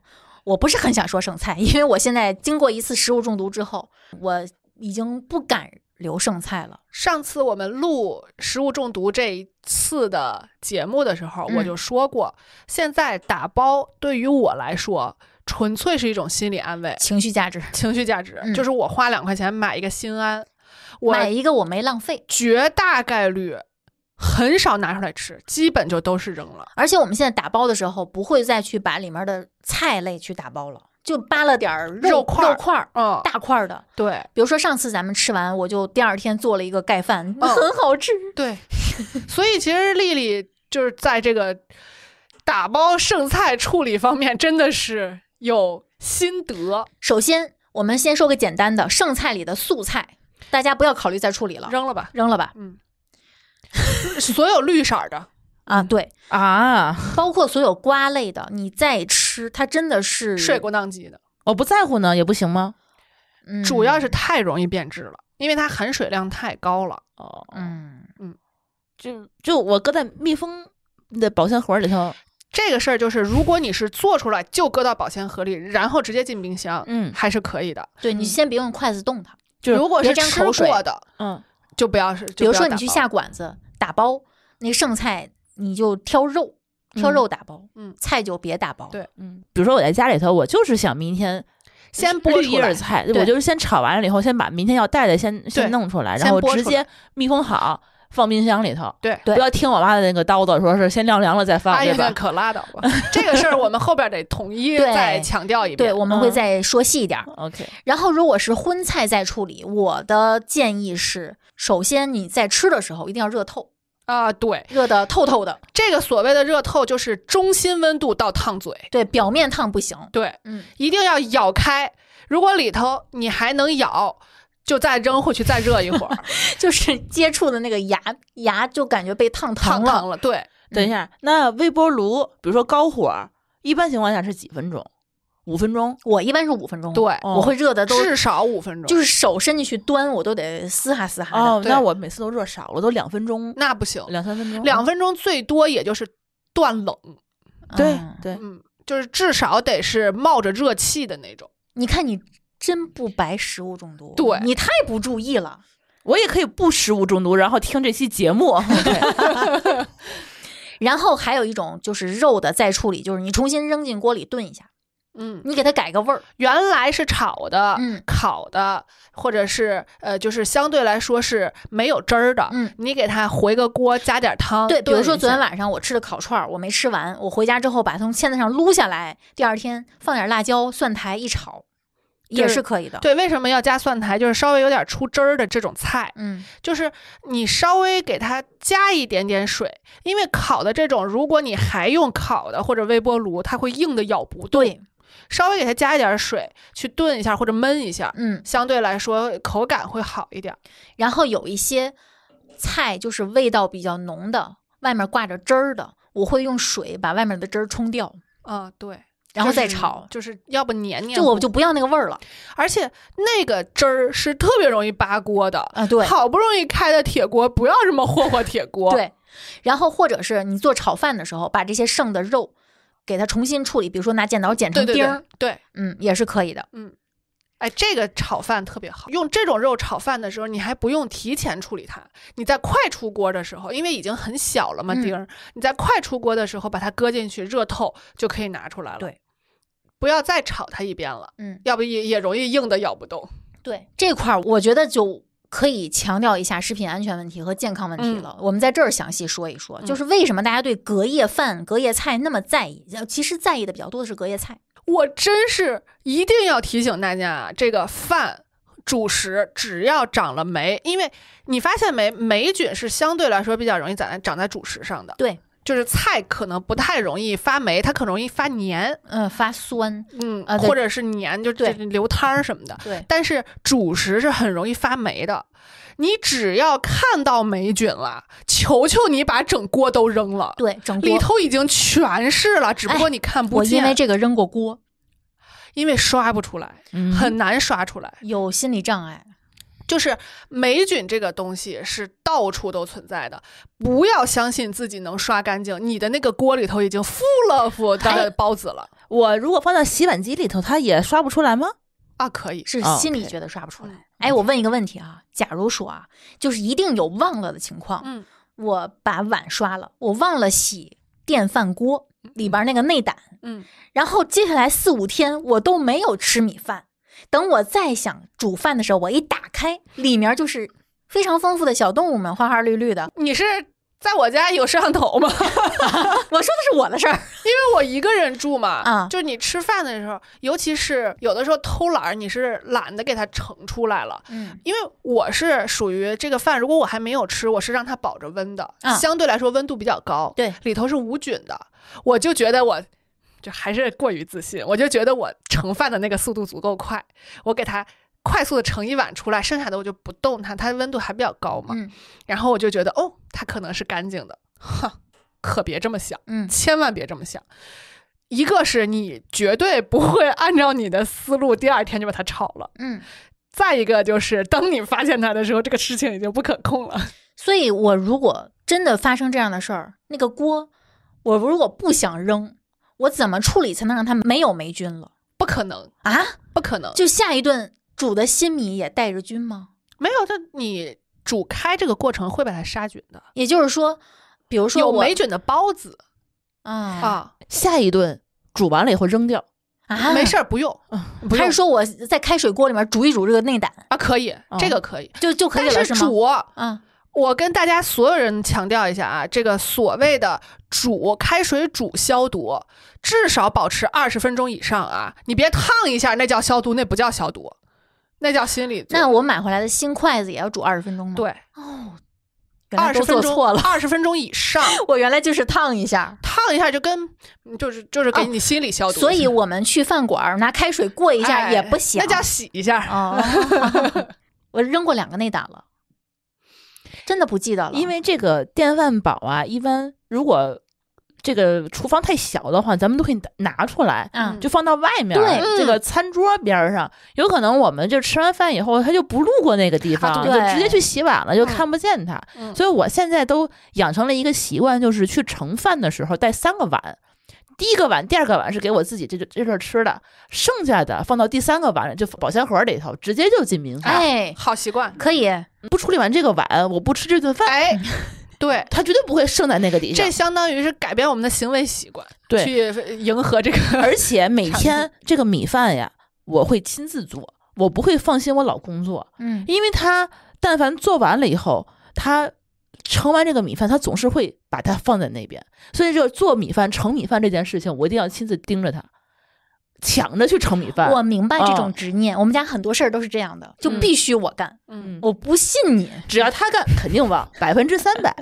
我不是很想说剩菜，因为我现在经过一次食物中毒之后，我已经不敢留剩菜了。上次我们录食物中毒这一次的节目的时候，我就说过，现在打包对于我来说。纯粹是一种心理安慰，情绪价值，情绪价值就是我花两块钱买一个心安，买一个我没浪费，绝大概率很少拿出来吃，基本就都是扔了。而且我们现在打包的时候不会再去把里面的菜类去打包了，就扒了点肉块儿，肉块儿，嗯，大块儿的，对。比如说上次咱们吃完，我就第二天做了一个盖饭，很好吃。对，所以其实丽丽就是在这个打包剩菜处理方面真的是。有心得。首先，我们先说个简单的，剩菜里的素菜，大家不要考虑再处理了，扔了吧，扔了吧。嗯，所有绿色的啊，对啊，包括所有瓜类的，你再吃它真的是水过当季的。我不在乎呢，也不行吗？主要是太容易变质了，因为它含水量太高了。哦，嗯嗯，就就我搁在密封的保鲜盒里头。这个事儿就是，如果你是做出来就搁到保鲜盒里，然后直接进冰箱，嗯，还是可以的。对你先别用筷子动它，就是别吃过的，嗯，就不要是。比如说你去下馆子打包，那剩菜你就挑肉，挑肉打包，嗯，菜就别打包。对，嗯，比如说我在家里头，我就是想明天先剥一耳菜，我就是先炒完了以后，先把明天要带的先先弄出来，然后直接密封好。放冰箱里头，对，不要听我妈的那个叨叨，说是先晾凉了再放，对吧？可拉倒吧，这个事儿我们后边得统一再强调一遍。对，我们会再说细一点。OK。然后，如果是荤菜再处理，我的建议是，首先你在吃的时候一定要热透啊，对，热的透透的。这个所谓的热透，就是中心温度到烫嘴，对，表面烫不行，对，嗯，一定要咬开。如果里头你还能咬。就再扔回去，再热一会儿，就是接触的那个牙牙，就感觉被烫疼了。对，等一下，那微波炉，比如说高火，一般情况下是几分钟？五分钟？我一般是五分钟，对，我会热的至少五分钟，就是手伸进去端，我都得嘶哈嘶哈。哦，那我每次都热少了，都两分钟，那不行，两三分钟，两分钟最多也就是断冷，对对，就是至少得是冒着热气的那种。你看你。真不白食物中毒，对你太不注意了。我也可以不食物中毒，然后听这期节目。然后还有一种就是肉的再处理，就是你重新扔进锅里炖一下。嗯，你给它改个味儿，原来是炒的，嗯，烤的，或者是呃，就是相对来说是没有汁儿的。嗯，你给它回个锅，加点汤。对，比如说昨天晚上我吃的烤串，我没吃完，我回家之后把它从签子上撸下来，第二天放点辣椒、蒜苔一炒。也是可以的，对。为什么要加蒜苔？就是稍微有点出汁儿的这种菜，嗯，就是你稍微给它加一点点水，因为烤的这种，如果你还用烤的或者微波炉，它会硬的咬不动。对，稍微给它加一点水，去炖一下或者焖一下，嗯，相对来说口感会好一点。然后有一些菜就是味道比较浓的，外面挂着汁儿的，我会用水把外面的汁儿冲掉。啊，对。然后再炒，就是要不黏黏，就我就不要那个味儿了。而且那个汁儿是特别容易扒锅的啊！对，好不容易开的铁锅，不要这么霍霍铁锅。对，然后或者是你做炒饭的时候，把这些剩的肉给它重新处理，比如说拿剪刀剪成丁儿，对，嗯，也是可以的。嗯，哎，这个炒饭特别好，用这种肉炒饭的时候，你还不用提前处理它，你在快出锅的时候，因为已经很小了嘛，丁儿，你在快出锅的时候把它搁进去，热透就可以拿出来了。对。不要再炒它一遍了，嗯，要不也也容易硬的咬不动。对这块儿，我觉得就可以强调一下食品安全问题和健康问题了。我们在这儿详细说一说，就是为什么大家对隔夜饭、隔夜菜那么在意？其实在意的比较多的是隔夜菜。我真是一定要提醒大家啊，这个饭主食只要长了霉，因为你发现没，霉菌是相对来说比较容易长在长在主食上的。对。就是菜可能不太容易发霉，它可容易发黏，嗯，发酸，嗯，或者是黏，就就流汤儿什么的。对，但是主食是很容易发霉的。你只要看到霉菌了，求求你把整锅都扔了。对，整锅里头已经全是了，只不过你看不见。我因为这个扔过锅，因为刷不出来，很难刷出来，有心理障碍。就是霉菌这个东西是到处都存在的，不要相信自己能刷干净。你的那个锅里头已经附了附的包子了。我如果放到洗碗机里头，它也刷不出来吗？啊，可以，是心里觉得刷不出来。哎，我问一个问题啊，假如说啊，就是一定有忘了的情况，嗯，我把碗刷了，我忘了洗电饭锅里边那个内胆，嗯，然后接下来四五天我都没有吃米饭。等我再想煮饭的时候，我一打开，里面就是非常丰富的小动物们，花花绿绿的。你是在我家有摄像头吗？我说的是我的事儿，因为我一个人住嘛。啊，就是你吃饭的时候，尤其是有的时候偷懒，你是懒得给它盛出来了。嗯，因为我是属于这个饭，如果我还没有吃，我是让它保着温的，相对来说温度比较高。对，里头是无菌的，我就觉得我。就还是过于自信，我就觉得我盛饭的那个速度足够快，我给它快速的盛一碗出来，剩下的我就不动它，它温度还比较高嘛。然后我就觉得，哦，它可能是干净的，哼，可别这么想，嗯，千万别这么想。一个是你绝对不会按照你的思路，第二天就把它炒了，嗯。再一个就是，当你发现它的时候，这个事情已经不可控了。所以我如果真的发生这样的事儿，那个锅，我如果不想扔。我怎么处理才能让它没有霉菌了？不可能啊，不可能！就下一顿煮的新米也带着菌吗？没有，它你煮开这个过程会把它杀菌的。也就是说，比如说有霉菌的包子，啊啊，下一顿煮完了以后扔掉啊，没事儿，不用。还是说我在开水锅里面煮一煮这个内胆啊？可以，这个可以，就就可以了是吗？煮啊。我跟大家所有人强调一下啊，这个所谓的煮开水煮消毒，至少保持二十分钟以上啊！你别烫一下，那叫消毒，那不叫消毒，那叫心理。那我买回来的新筷子也要煮二十分钟吗？对，哦，二十分钟错了，二十分钟以上。我原来就是烫一下，烫一下就跟就是就是给你心理消毒。所以我们去饭馆拿开水过一下也不行，那叫洗一下。我扔过两个内胆了。真的不记得了，因为这个电饭煲啊，一般如果这个厨房太小的话，咱们都可以拿出来，嗯，就放到外面，对，这个餐桌边上，有可能我们就吃完饭以后，他就不路过那个地方，就直接去洗碗了，就看不见它。所以我现在都养成了一个习惯，就是去盛饭的时候带三个碗。第一个碗，第二个碗是给我自己这这这顿吃的，剩下的放到第三个碗就保鲜盒里头，直接就进冰箱。哎，好习惯，可以不处理完这个碗，我不吃这顿饭。哎，对他 绝对不会剩在那个底下。这相当于是改变我们的行为习惯，对，去迎合这个。而且每天这个米饭呀，我会亲自做，我不会放心我老公做，嗯，因为他但凡做完了以后，他。盛完这个米饭，他总是会把它放在那边，所以就做米饭、盛米饭这件事情，我一定要亲自盯着他，抢着去盛米饭。我明白这种执念，我们家很多事儿都是这样的，就必须我干。嗯，我不信你，只要他干，肯定忘百分之三百，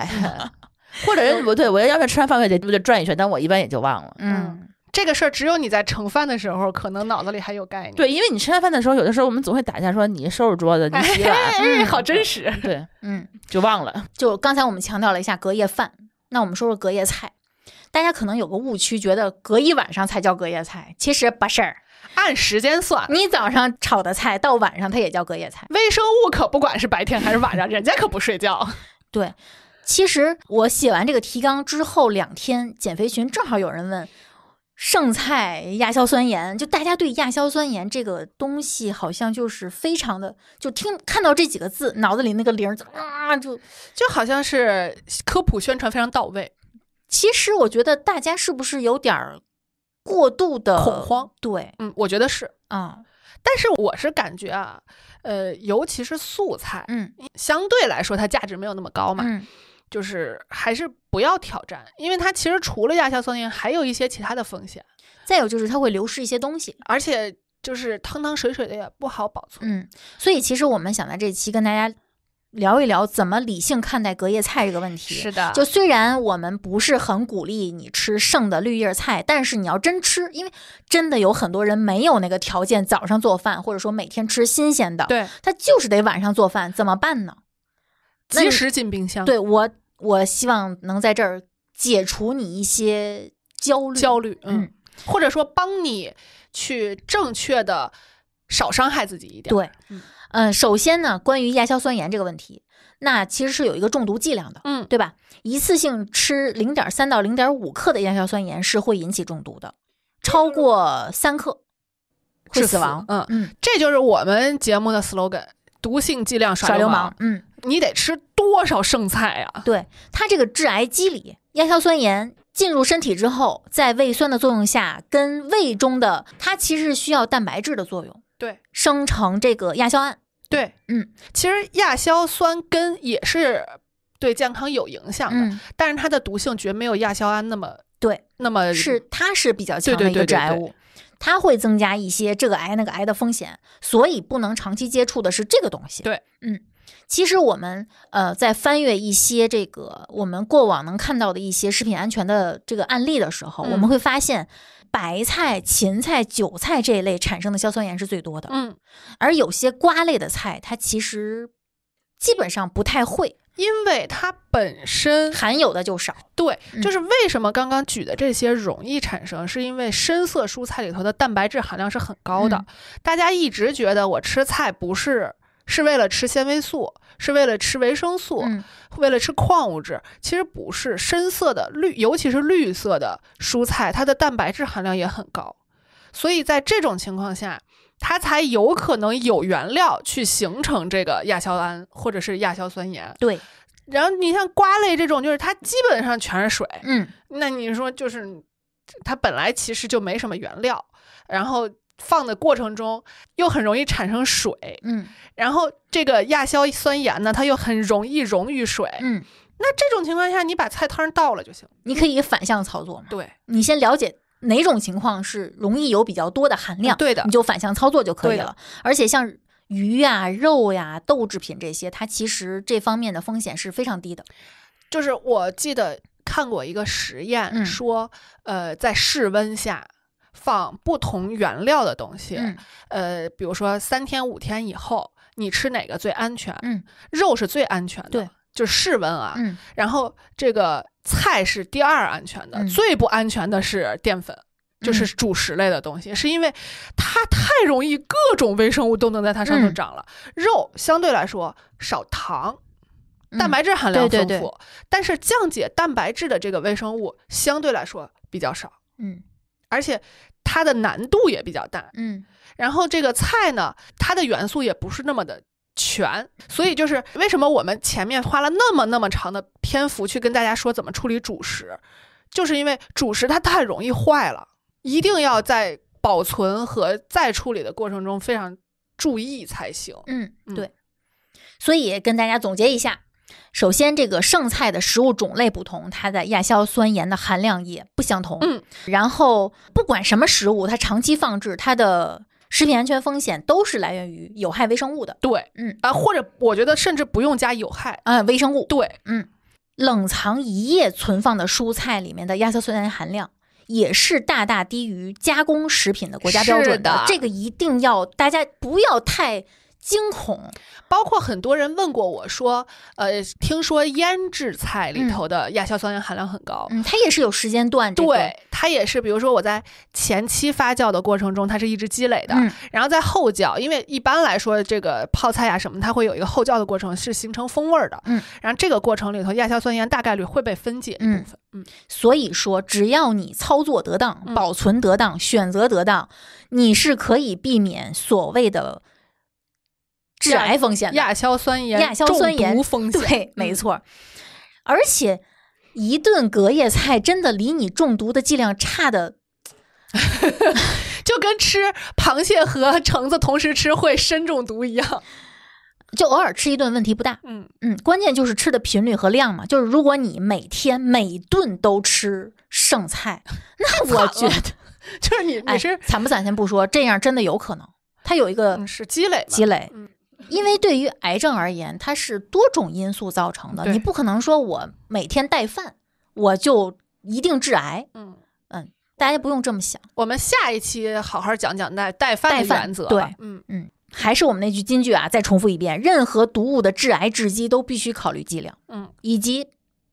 或者人不对，我要要吃完饭我就得转一圈，但我一般也就忘了。嗯。这个事儿只有你在盛饭的时候，可能脑子里还有概念。对，因为你吃完饭的时候，有的时候我们总会打架说你收拾桌子，你洗碗。哎，好真实。对，嗯，就忘了。就刚才我们强调了一下隔夜饭，那我们说说隔夜菜。大家可能有个误区，觉得隔一晚上才叫隔夜菜，其实不是。按时间算，你早上炒的菜到晚上它也叫隔夜菜。微生物可不管是白天还是晚上，人家可不睡觉。对，其实我写完这个提纲之后两天，减肥群正好有人问。剩菜亚硝酸盐，就大家对亚硝酸盐这个东西，好像就是非常的，就听看到这几个字，脑子里那个铃儿啊，就就好像是科普宣传非常到位。其实我觉得大家是不是有点过度的恐慌？对，嗯，我觉得是，嗯，但是我是感觉啊，呃，尤其是素菜，嗯，相对来说它价值没有那么高嘛。就是还是不要挑战，因为它其实除了亚硝酸盐，还有一些其他的风险。再有就是它会流失一些东西，而且就是汤汤水水的也不好保存。嗯，所以其实我们想在这期跟大家聊一聊，怎么理性看待隔夜菜这个问题。是的，就虽然我们不是很鼓励你吃剩的绿叶菜，但是你要真吃，因为真的有很多人没有那个条件早上做饭，或者说每天吃新鲜的，对，他就是得晚上做饭，怎么办呢？及时进冰箱。对我。我希望能在这儿解除你一些焦虑，焦虑，嗯，或者说帮你去正确的少伤害自己一点。对，嗯，首先呢，关于亚硝酸盐这个问题，那其实是有一个中毒剂量的，嗯，对吧？一次性吃零点三到零点五克的亚硝酸盐是会引起中毒的，超过三克会死亡。嗯嗯，这就是我们节目的 slogan：毒性剂量耍流氓。嗯。你得吃多少剩菜呀？对它这个致癌机理，亚硝酸盐进入身体之后，在胃酸的作用下，跟胃中的它其实需要蛋白质的作用，对，生成这个亚硝胺。对，嗯，其实亚硝酸根也是对健康有影响的，但是它的毒性绝没有亚硝胺那么对，那么是它是比较强的一个致癌物，它会增加一些这个癌那个癌的风险，所以不能长期接触的是这个东西。对，嗯。其实我们呃在翻阅一些这个我们过往能看到的一些食品安全的这个案例的时候，我们会发现，白菜、芹菜、韭菜这一类产生的硝酸盐是最多的。嗯，而有些瓜类的菜，它其实基本上不太会，因为它本身含有的就少。对，就是为什么刚刚举的这些容易产生，是因为深色蔬菜里头的蛋白质含量是很高的。大家一直觉得我吃菜不是。是为了吃纤维素，是为了吃维生素，为了吃矿物质。其实不是，深色的绿，尤其是绿色的蔬菜，它的蛋白质含量也很高。所以在这种情况下，它才有可能有原料去形成这个亚硝胺或者是亚硝酸盐。对。然后你像瓜类这种，就是它基本上全是水。嗯。那你说，就是它本来其实就没什么原料，然后。放的过程中又很容易产生水，嗯，然后这个亚硝酸盐呢，它又很容易溶于水，嗯，那这种情况下，你把菜汤倒了就行。你可以反向操作嘛？对，你先了解哪种情况是容易有比较多的含量，对的，你就反向操作就可以了。而且像鱼呀、肉呀、豆制品这些，它其实这方面的风险是非常低的。就是我记得看过一个实验，说呃，在室温下。放不同原料的东西，呃，比如说三天五天以后，你吃哪个最安全？嗯，肉是最安全的，对，就室温啊。嗯。然后这个菜是第二安全的，最不安全的是淀粉，就是主食类的东西，是因为它太容易各种微生物都能在它上头长了。肉相对来说少糖，蛋白质含量丰富，但是降解蛋白质的这个微生物相对来说比较少。嗯。而且，它的难度也比较大，嗯。然后这个菜呢，它的元素也不是那么的全，所以就是为什么我们前面花了那么那么长的篇幅去跟大家说怎么处理主食，就是因为主食它太容易坏了，一定要在保存和再处理的过程中非常注意才行。嗯，对。所以跟大家总结一下。首先，这个剩菜的食物种类不同，它的亚硝酸盐的含量也不相同。嗯，然后不管什么食物，它长期放置，它的食品安全风险都是来源于有害微生物的。对，嗯啊，或者我觉得甚至不用加有害啊微生物。对，嗯，冷藏一夜存放的蔬菜里面的亚硝酸盐含量也是大大低于加工食品的国家标准的。这个一定要大家不要太。惊恐，包括很多人问过我说：“呃，听说腌制菜里头的亚硝酸盐含量很高。”嗯，它也是有时间段，对，它也是。比如说我在前期发酵的过程中，它是一直积累的。嗯，然后在后窖，因为一般来说这个泡菜呀什么，它会有一个后酵的过程，是形成风味的。嗯，然后这个过程里头亚硝酸盐大概率会被分解一部分。嗯，所以说只要你操作得当、保存得当、选择得当，你是可以避免所谓的。致癌风险，亚硝酸盐、亚硝酸盐风险，对，没错。而且一顿隔夜菜真的离你中毒的剂量差的，就跟吃螃蟹和橙子同时吃会砷中毒一样。就偶尔吃一顿问题不大，嗯嗯。关键就是吃的频率和量嘛。就是如果你每天每顿都吃剩菜，那 我觉得就是你你是惨不惨先不说，这样真的有可能。它有一个是积累积累。因为对于癌症而言，它是多种因素造成的。你不可能说我每天带饭，我就一定致癌。嗯大家不用这么想。我们下一期好好讲讲带带饭的原则。对，嗯嗯，还是我们那句金句啊，再重复一遍：任何毒物的致癌致畸都必须考虑剂量，嗯，以及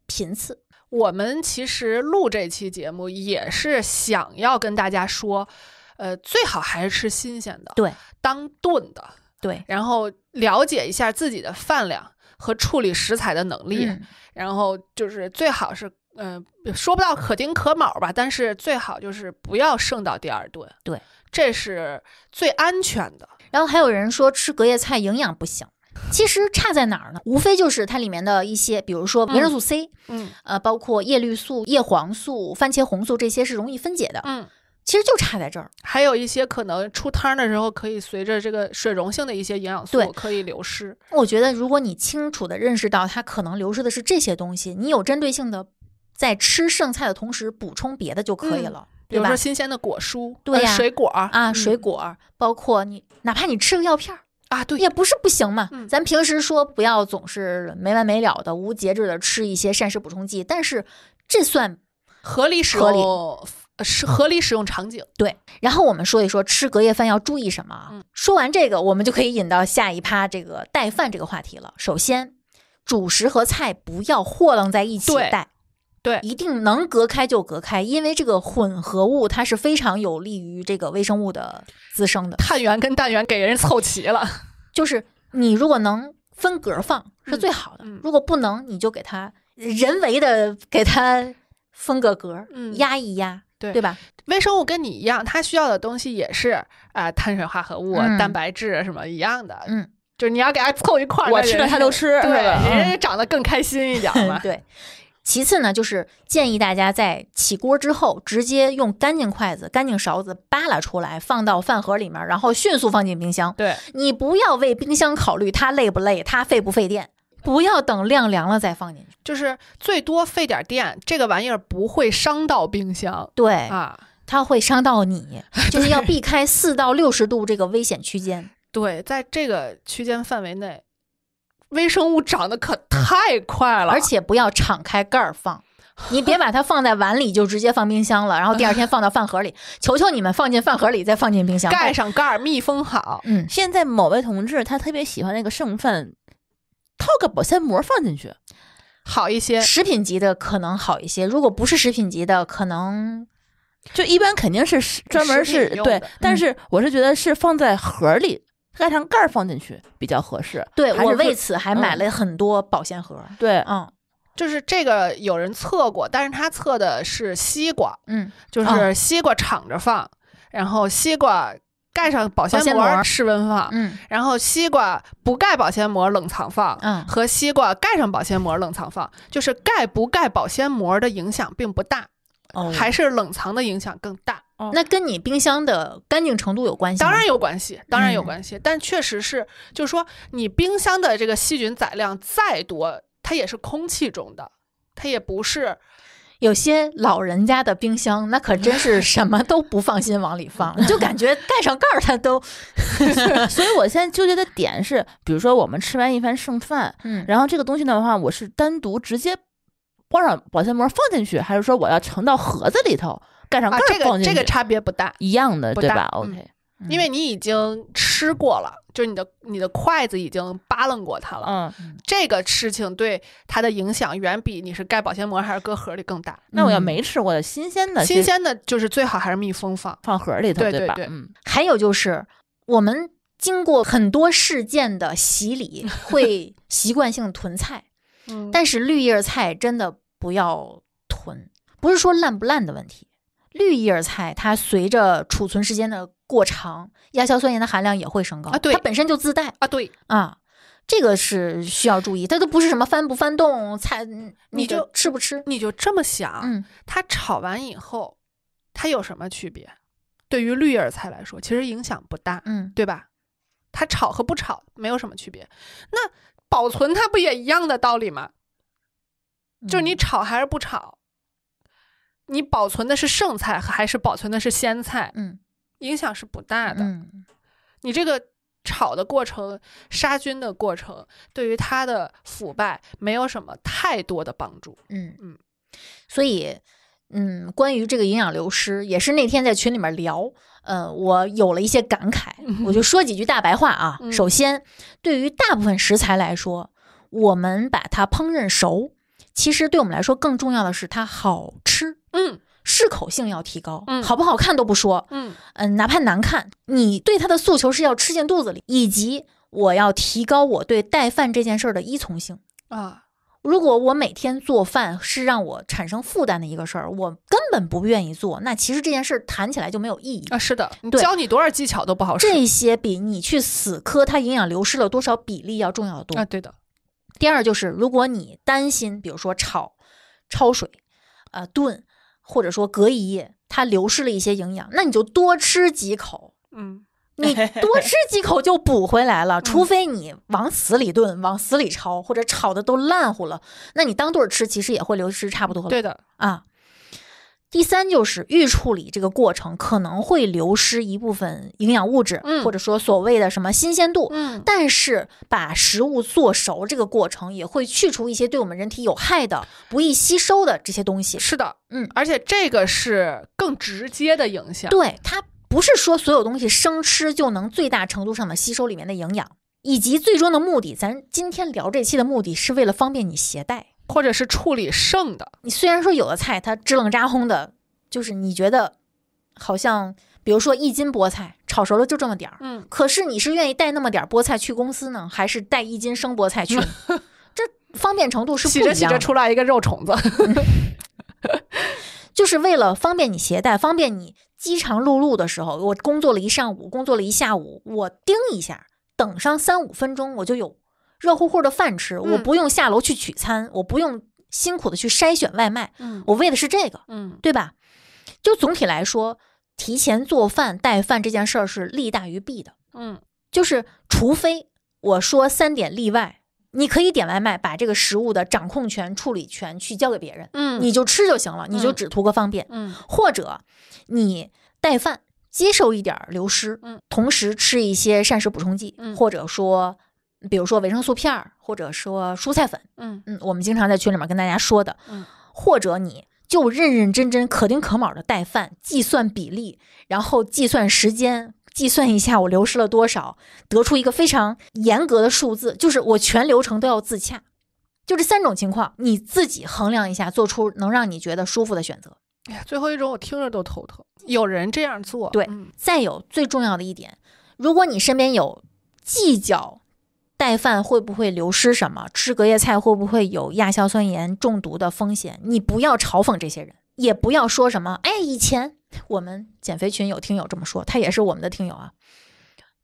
频次。我们其实录这期节目也是想要跟大家说，呃，最好还是吃新鲜的，对，当炖的。对，然后了解一下自己的饭量和处理食材的能力，然后就是最好是，嗯，说不到可丁可卯吧，但是最好就是不要剩到第二顿，对，这是最安全的。然后还有人说吃隔夜菜营养不行，其实差在哪儿呢？无非就是它里面的一些，比如说维生素 C，嗯，呃，包括叶绿素、叶黄素、番茄红素这些是容易分解的，嗯。其实就差在这儿，还有一些可能出汤儿的时候，可以随着这个水溶性的一些营养素可以流失。我觉得，如果你清楚的认识到它可能流失的是这些东西，你有针对性的在吃剩菜的同时补充别的就可以了，比如说新鲜的果蔬，对呀，水果啊，水果，包括你哪怕你吃个药片儿啊，对，也不是不行嘛。咱平时说不要总是没完没了的、无节制的吃一些膳食补充剂，但是这算合理使用。是合理使用场景，对。然后我们说一说吃隔夜饭要注意什么啊？说完这个，我们就可以引到下一趴这个带饭这个话题了。首先，主食和菜不要和楞在一起带，对，一定能隔开就隔开，因为这个混合物它是非常有利于这个微生物的滋生的。碳源跟氮源给人凑齐了，就是你如果能分格放是最好的，如果不能，你就给它人为的给它分个格，压一压。对对吧？微生物跟你一样，它需要的东西也是啊，碳水化合物、蛋白质什么一样的。嗯，就是你要给它凑一块儿，我了它都吃，对，人家长得更开心一点嘛。对，其次呢，就是建议大家在起锅之后，直接用干净筷子、干净勺子扒拉出来，放到饭盒里面，然后迅速放进冰箱。对，你不要为冰箱考虑它累不累，它费不费电。不要等晾凉了再放进去，就是最多费点电。这个玩意儿不会伤到冰箱，对啊，它会伤到你，就是要避开四到六十度这个危险区间。对，在这个区间范围内，微生物长得可太快了，而且不要敞开盖儿放，你别把它放在碗里就直接放冰箱了，然后第二天放到饭盒里，求求你们放进饭盒里再放进冰箱，盖上盖儿密封好。嗯，现在某位同志他特别喜欢那个剩饭。套个保鲜膜放进去，好一些。食品级的可能好一些，如果不是食品级的，可能就一般肯定是专门是对。但是我是觉得是放在盒里盖上盖放进去比较合适。对我为此还买了很多保鲜盒。对，嗯，就是这个有人测过，但是他测的是西瓜，嗯，就是西瓜敞着放，然后西瓜。盖上保鲜膜室温放，嗯，然后西瓜不盖保鲜膜冷藏放，嗯，和西瓜盖上保鲜膜冷藏放，就是盖不盖保鲜膜的影响并不大，哦，还是冷藏的影响更大。那跟你冰箱的干净程度有关系？当然有关系，当然有关系。但确实是，就是说你冰箱的这个细菌载量再多，它也是空气中的，它也不是。有些老人家的冰箱，那可真是什么都不放心往里放，就感觉盖上盖儿它都。所以我现在纠结的点是，比如说我们吃完一盘剩饭，嗯，然后这个东西的话，我是单独直接包上保鲜膜放进去，还是说我要盛到盒子里头盖上盖儿放进去？这个这个差别不大，一样的对吧？OK。因为你已经吃过了，就是你的你的筷子已经扒楞过它了。嗯，这个事情对它的影响远比你是盖保鲜膜还是搁盒里更大。那我要没吃过的新鲜的，新鲜的就是最好还是密封放放盒里头，对吧？嗯，还有就是我们经过很多事件的洗礼，会习惯性囤菜，但是绿叶菜真的不要囤，不是说烂不烂的问题，绿叶菜它随着储存时间的。过长，亚硝酸盐的含量也会升高啊！它本身就自带啊！对啊，这个是需要注意，它都不是什么翻不翻动菜，你就吃不吃，你就这么想。嗯，它炒完以后，它有什么区别？对于绿叶菜来说，其实影响不大，嗯，对吧？它炒和不炒没有什么区别。那保存它不也一样的道理吗？就是你炒还是不炒，你保存的是剩菜还是保存的是鲜菜？嗯。影响是不大的，你这个炒的过程、杀菌的过程，对于它的腐败没有什么太多的帮助。嗯嗯，所以，嗯，关于这个营养流失，也是那天在群里面聊，呃，我有了一些感慨，我就说几句大白话啊。首先，对于大部分食材来说，我们把它烹饪熟，其实对我们来说更重要的是它好吃。嗯。适口性要提高，嗯，好不好看都不说，嗯嗯，哪怕难看，你对它的诉求是要吃进肚子里，以及我要提高我对带饭这件事儿的依从性啊。如果我每天做饭是让我产生负担的一个事儿，我根本不愿意做，那其实这件事儿谈起来就没有意义啊。是的，教你多少技巧都不好使，这些比你去死磕它营养流失了多少比例要重要的多啊。对的。第二就是，如果你担心，比如说炒、焯水、呃炖。或者说隔一夜它流失了一些营养，那你就多吃几口，嗯，你多吃几口就补回来了。除非你往死里炖，往死里炒，或者炒的都烂糊了，那你当顿吃其实也会流失差不多了。对的啊。第三就是预处理这个过程可能会流失一部分营养物质，嗯，或者说所谓的什么新鲜度，嗯，但是把食物做熟这个过程也会去除一些对我们人体有害的、不易吸收的这些东西。是的，嗯，而且这个是更直接的影响。对，它不是说所有东西生吃就能最大程度上的吸收里面的营养，以及最终的目的，咱今天聊这期的目的是为了方便你携带。或者是处理剩的，你虽然说有的菜它支棱扎轰的，就是你觉得好像，比如说一斤菠菜炒熟了就这么点儿，嗯，可是你是愿意带那么点儿菠菜去公司呢，还是带一斤生菠菜去？这方便程度是不一样的。洗着洗着出来一个肉虫子，就是为了方便你携带，方便你饥肠辘辘的时候。我工作了一上午，工作了一下午，我叮一下，等上三五分钟，我就有。热乎乎的饭吃，我不用下楼去取餐，我不用辛苦的去筛选外卖。嗯，我为的是这个，嗯，对吧？就总体来说，提前做饭带饭这件事儿是利大于弊的。嗯，就是除非我说三点例外，你可以点外卖，把这个食物的掌控权、处理权去交给别人，嗯，你就吃就行了，你就只图个方便，嗯，或者你带饭接受一点流失，嗯，同时吃一些膳食补充剂，嗯，或者说。比如说维生素片儿，或者说蔬菜粉，嗯嗯，我们经常在群里面跟大家说的，嗯，或者你就认认真真可丁可卯的带饭，计算比例，然后计算时间，计算一下我流失了多少，得出一个非常严格的数字，就是我全流程都要自洽。就这三种情况，你自己衡量一下，做出能让你觉得舒服的选择。哎，最后一种我听着都头疼。有人这样做，对。再有最重要的一点，如果你身边有计较。带饭会不会流失什么？吃隔夜菜会不会有亚硝酸盐中毒的风险？你不要嘲讽这些人，也不要说什么。哎，以前我们减肥群有听友这么说，他也是我们的听友啊。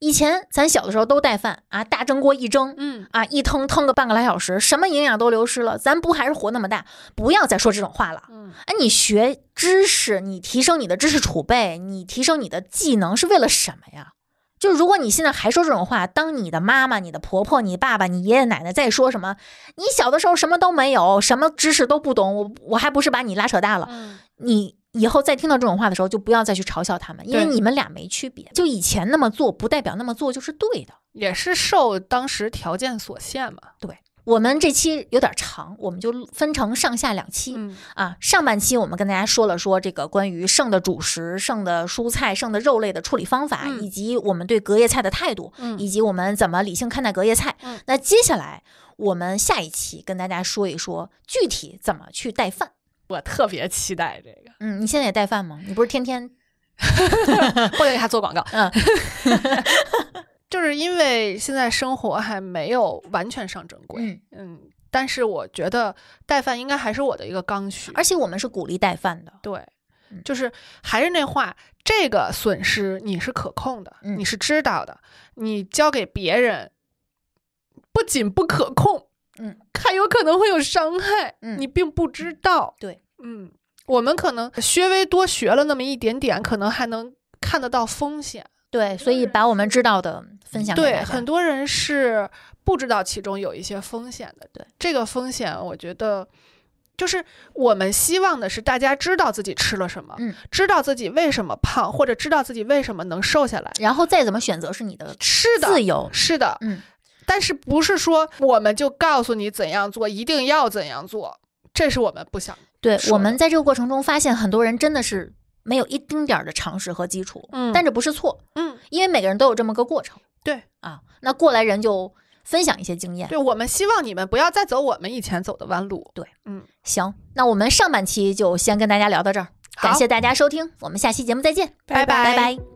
以前咱小的时候都带饭啊，大蒸锅一蒸，嗯啊，一腾腾个半个来小时，什么营养都流失了，咱不还是活那么大？不要再说这种话了。嗯，哎，你学知识，你提升你的知识储备，你提升你的技能是为了什么呀？就如果你现在还说这种话，当你的妈妈、你的婆婆、你爸爸、你爷爷奶奶在说什么，你小的时候什么都没有，什么知识都不懂，我我还不是把你拉扯大了。你以后再听到这种话的时候，就不要再去嘲笑他们，因为你们俩没区别。就以前那么做，不代表那么做就是对的，也是受当时条件所限嘛。对。我们这期有点长，我们就分成上下两期啊。上半期我们跟大家说了说这个关于剩的主食、剩的蔬菜、剩的肉类的处理方法，以及我们对隔夜菜的态度，以及我们怎么理性看待隔夜菜。那接下来我们下一期跟大家说一说具体怎么去带饭。我特别期待这个。嗯，你现在也带饭吗？你不是天天？或者给他做广告？嗯。就是因为现在生活还没有完全上正轨，嗯嗯，但是我觉得带饭应该还是我的一个刚需，而且我们是鼓励带饭的，对，就是还是那话，这个损失你是可控的，嗯，你是知道的，你交给别人不仅不可控，嗯，还有可能会有伤害，嗯，你并不知道，对，嗯，我们可能稍微多学了那么一点点，可能还能看得到风险。对，所以把我们知道的分享。对，很多人是不知道其中有一些风险的。对，这个风险，我觉得就是我们希望的是大家知道自己吃了什么，嗯，知道自己为什么胖，或者知道自己为什么能瘦下来，然后再怎么选择是你的，是的，自由，是的，嗯。但是不是说我们就告诉你怎样做，一定要怎样做？这是我们不想。对，我们在这个过程中发现，很多人真的是。没有一丁点儿的常识和基础，嗯，但这不是错，嗯，因为每个人都有这么个过程，对啊，那过来人就分享一些经验，对我们希望你们不要再走我们以前走的弯路，对，嗯，行，那我们上半期就先跟大家聊到这儿，感谢大家收听，我们下期节目再见，拜拜拜拜。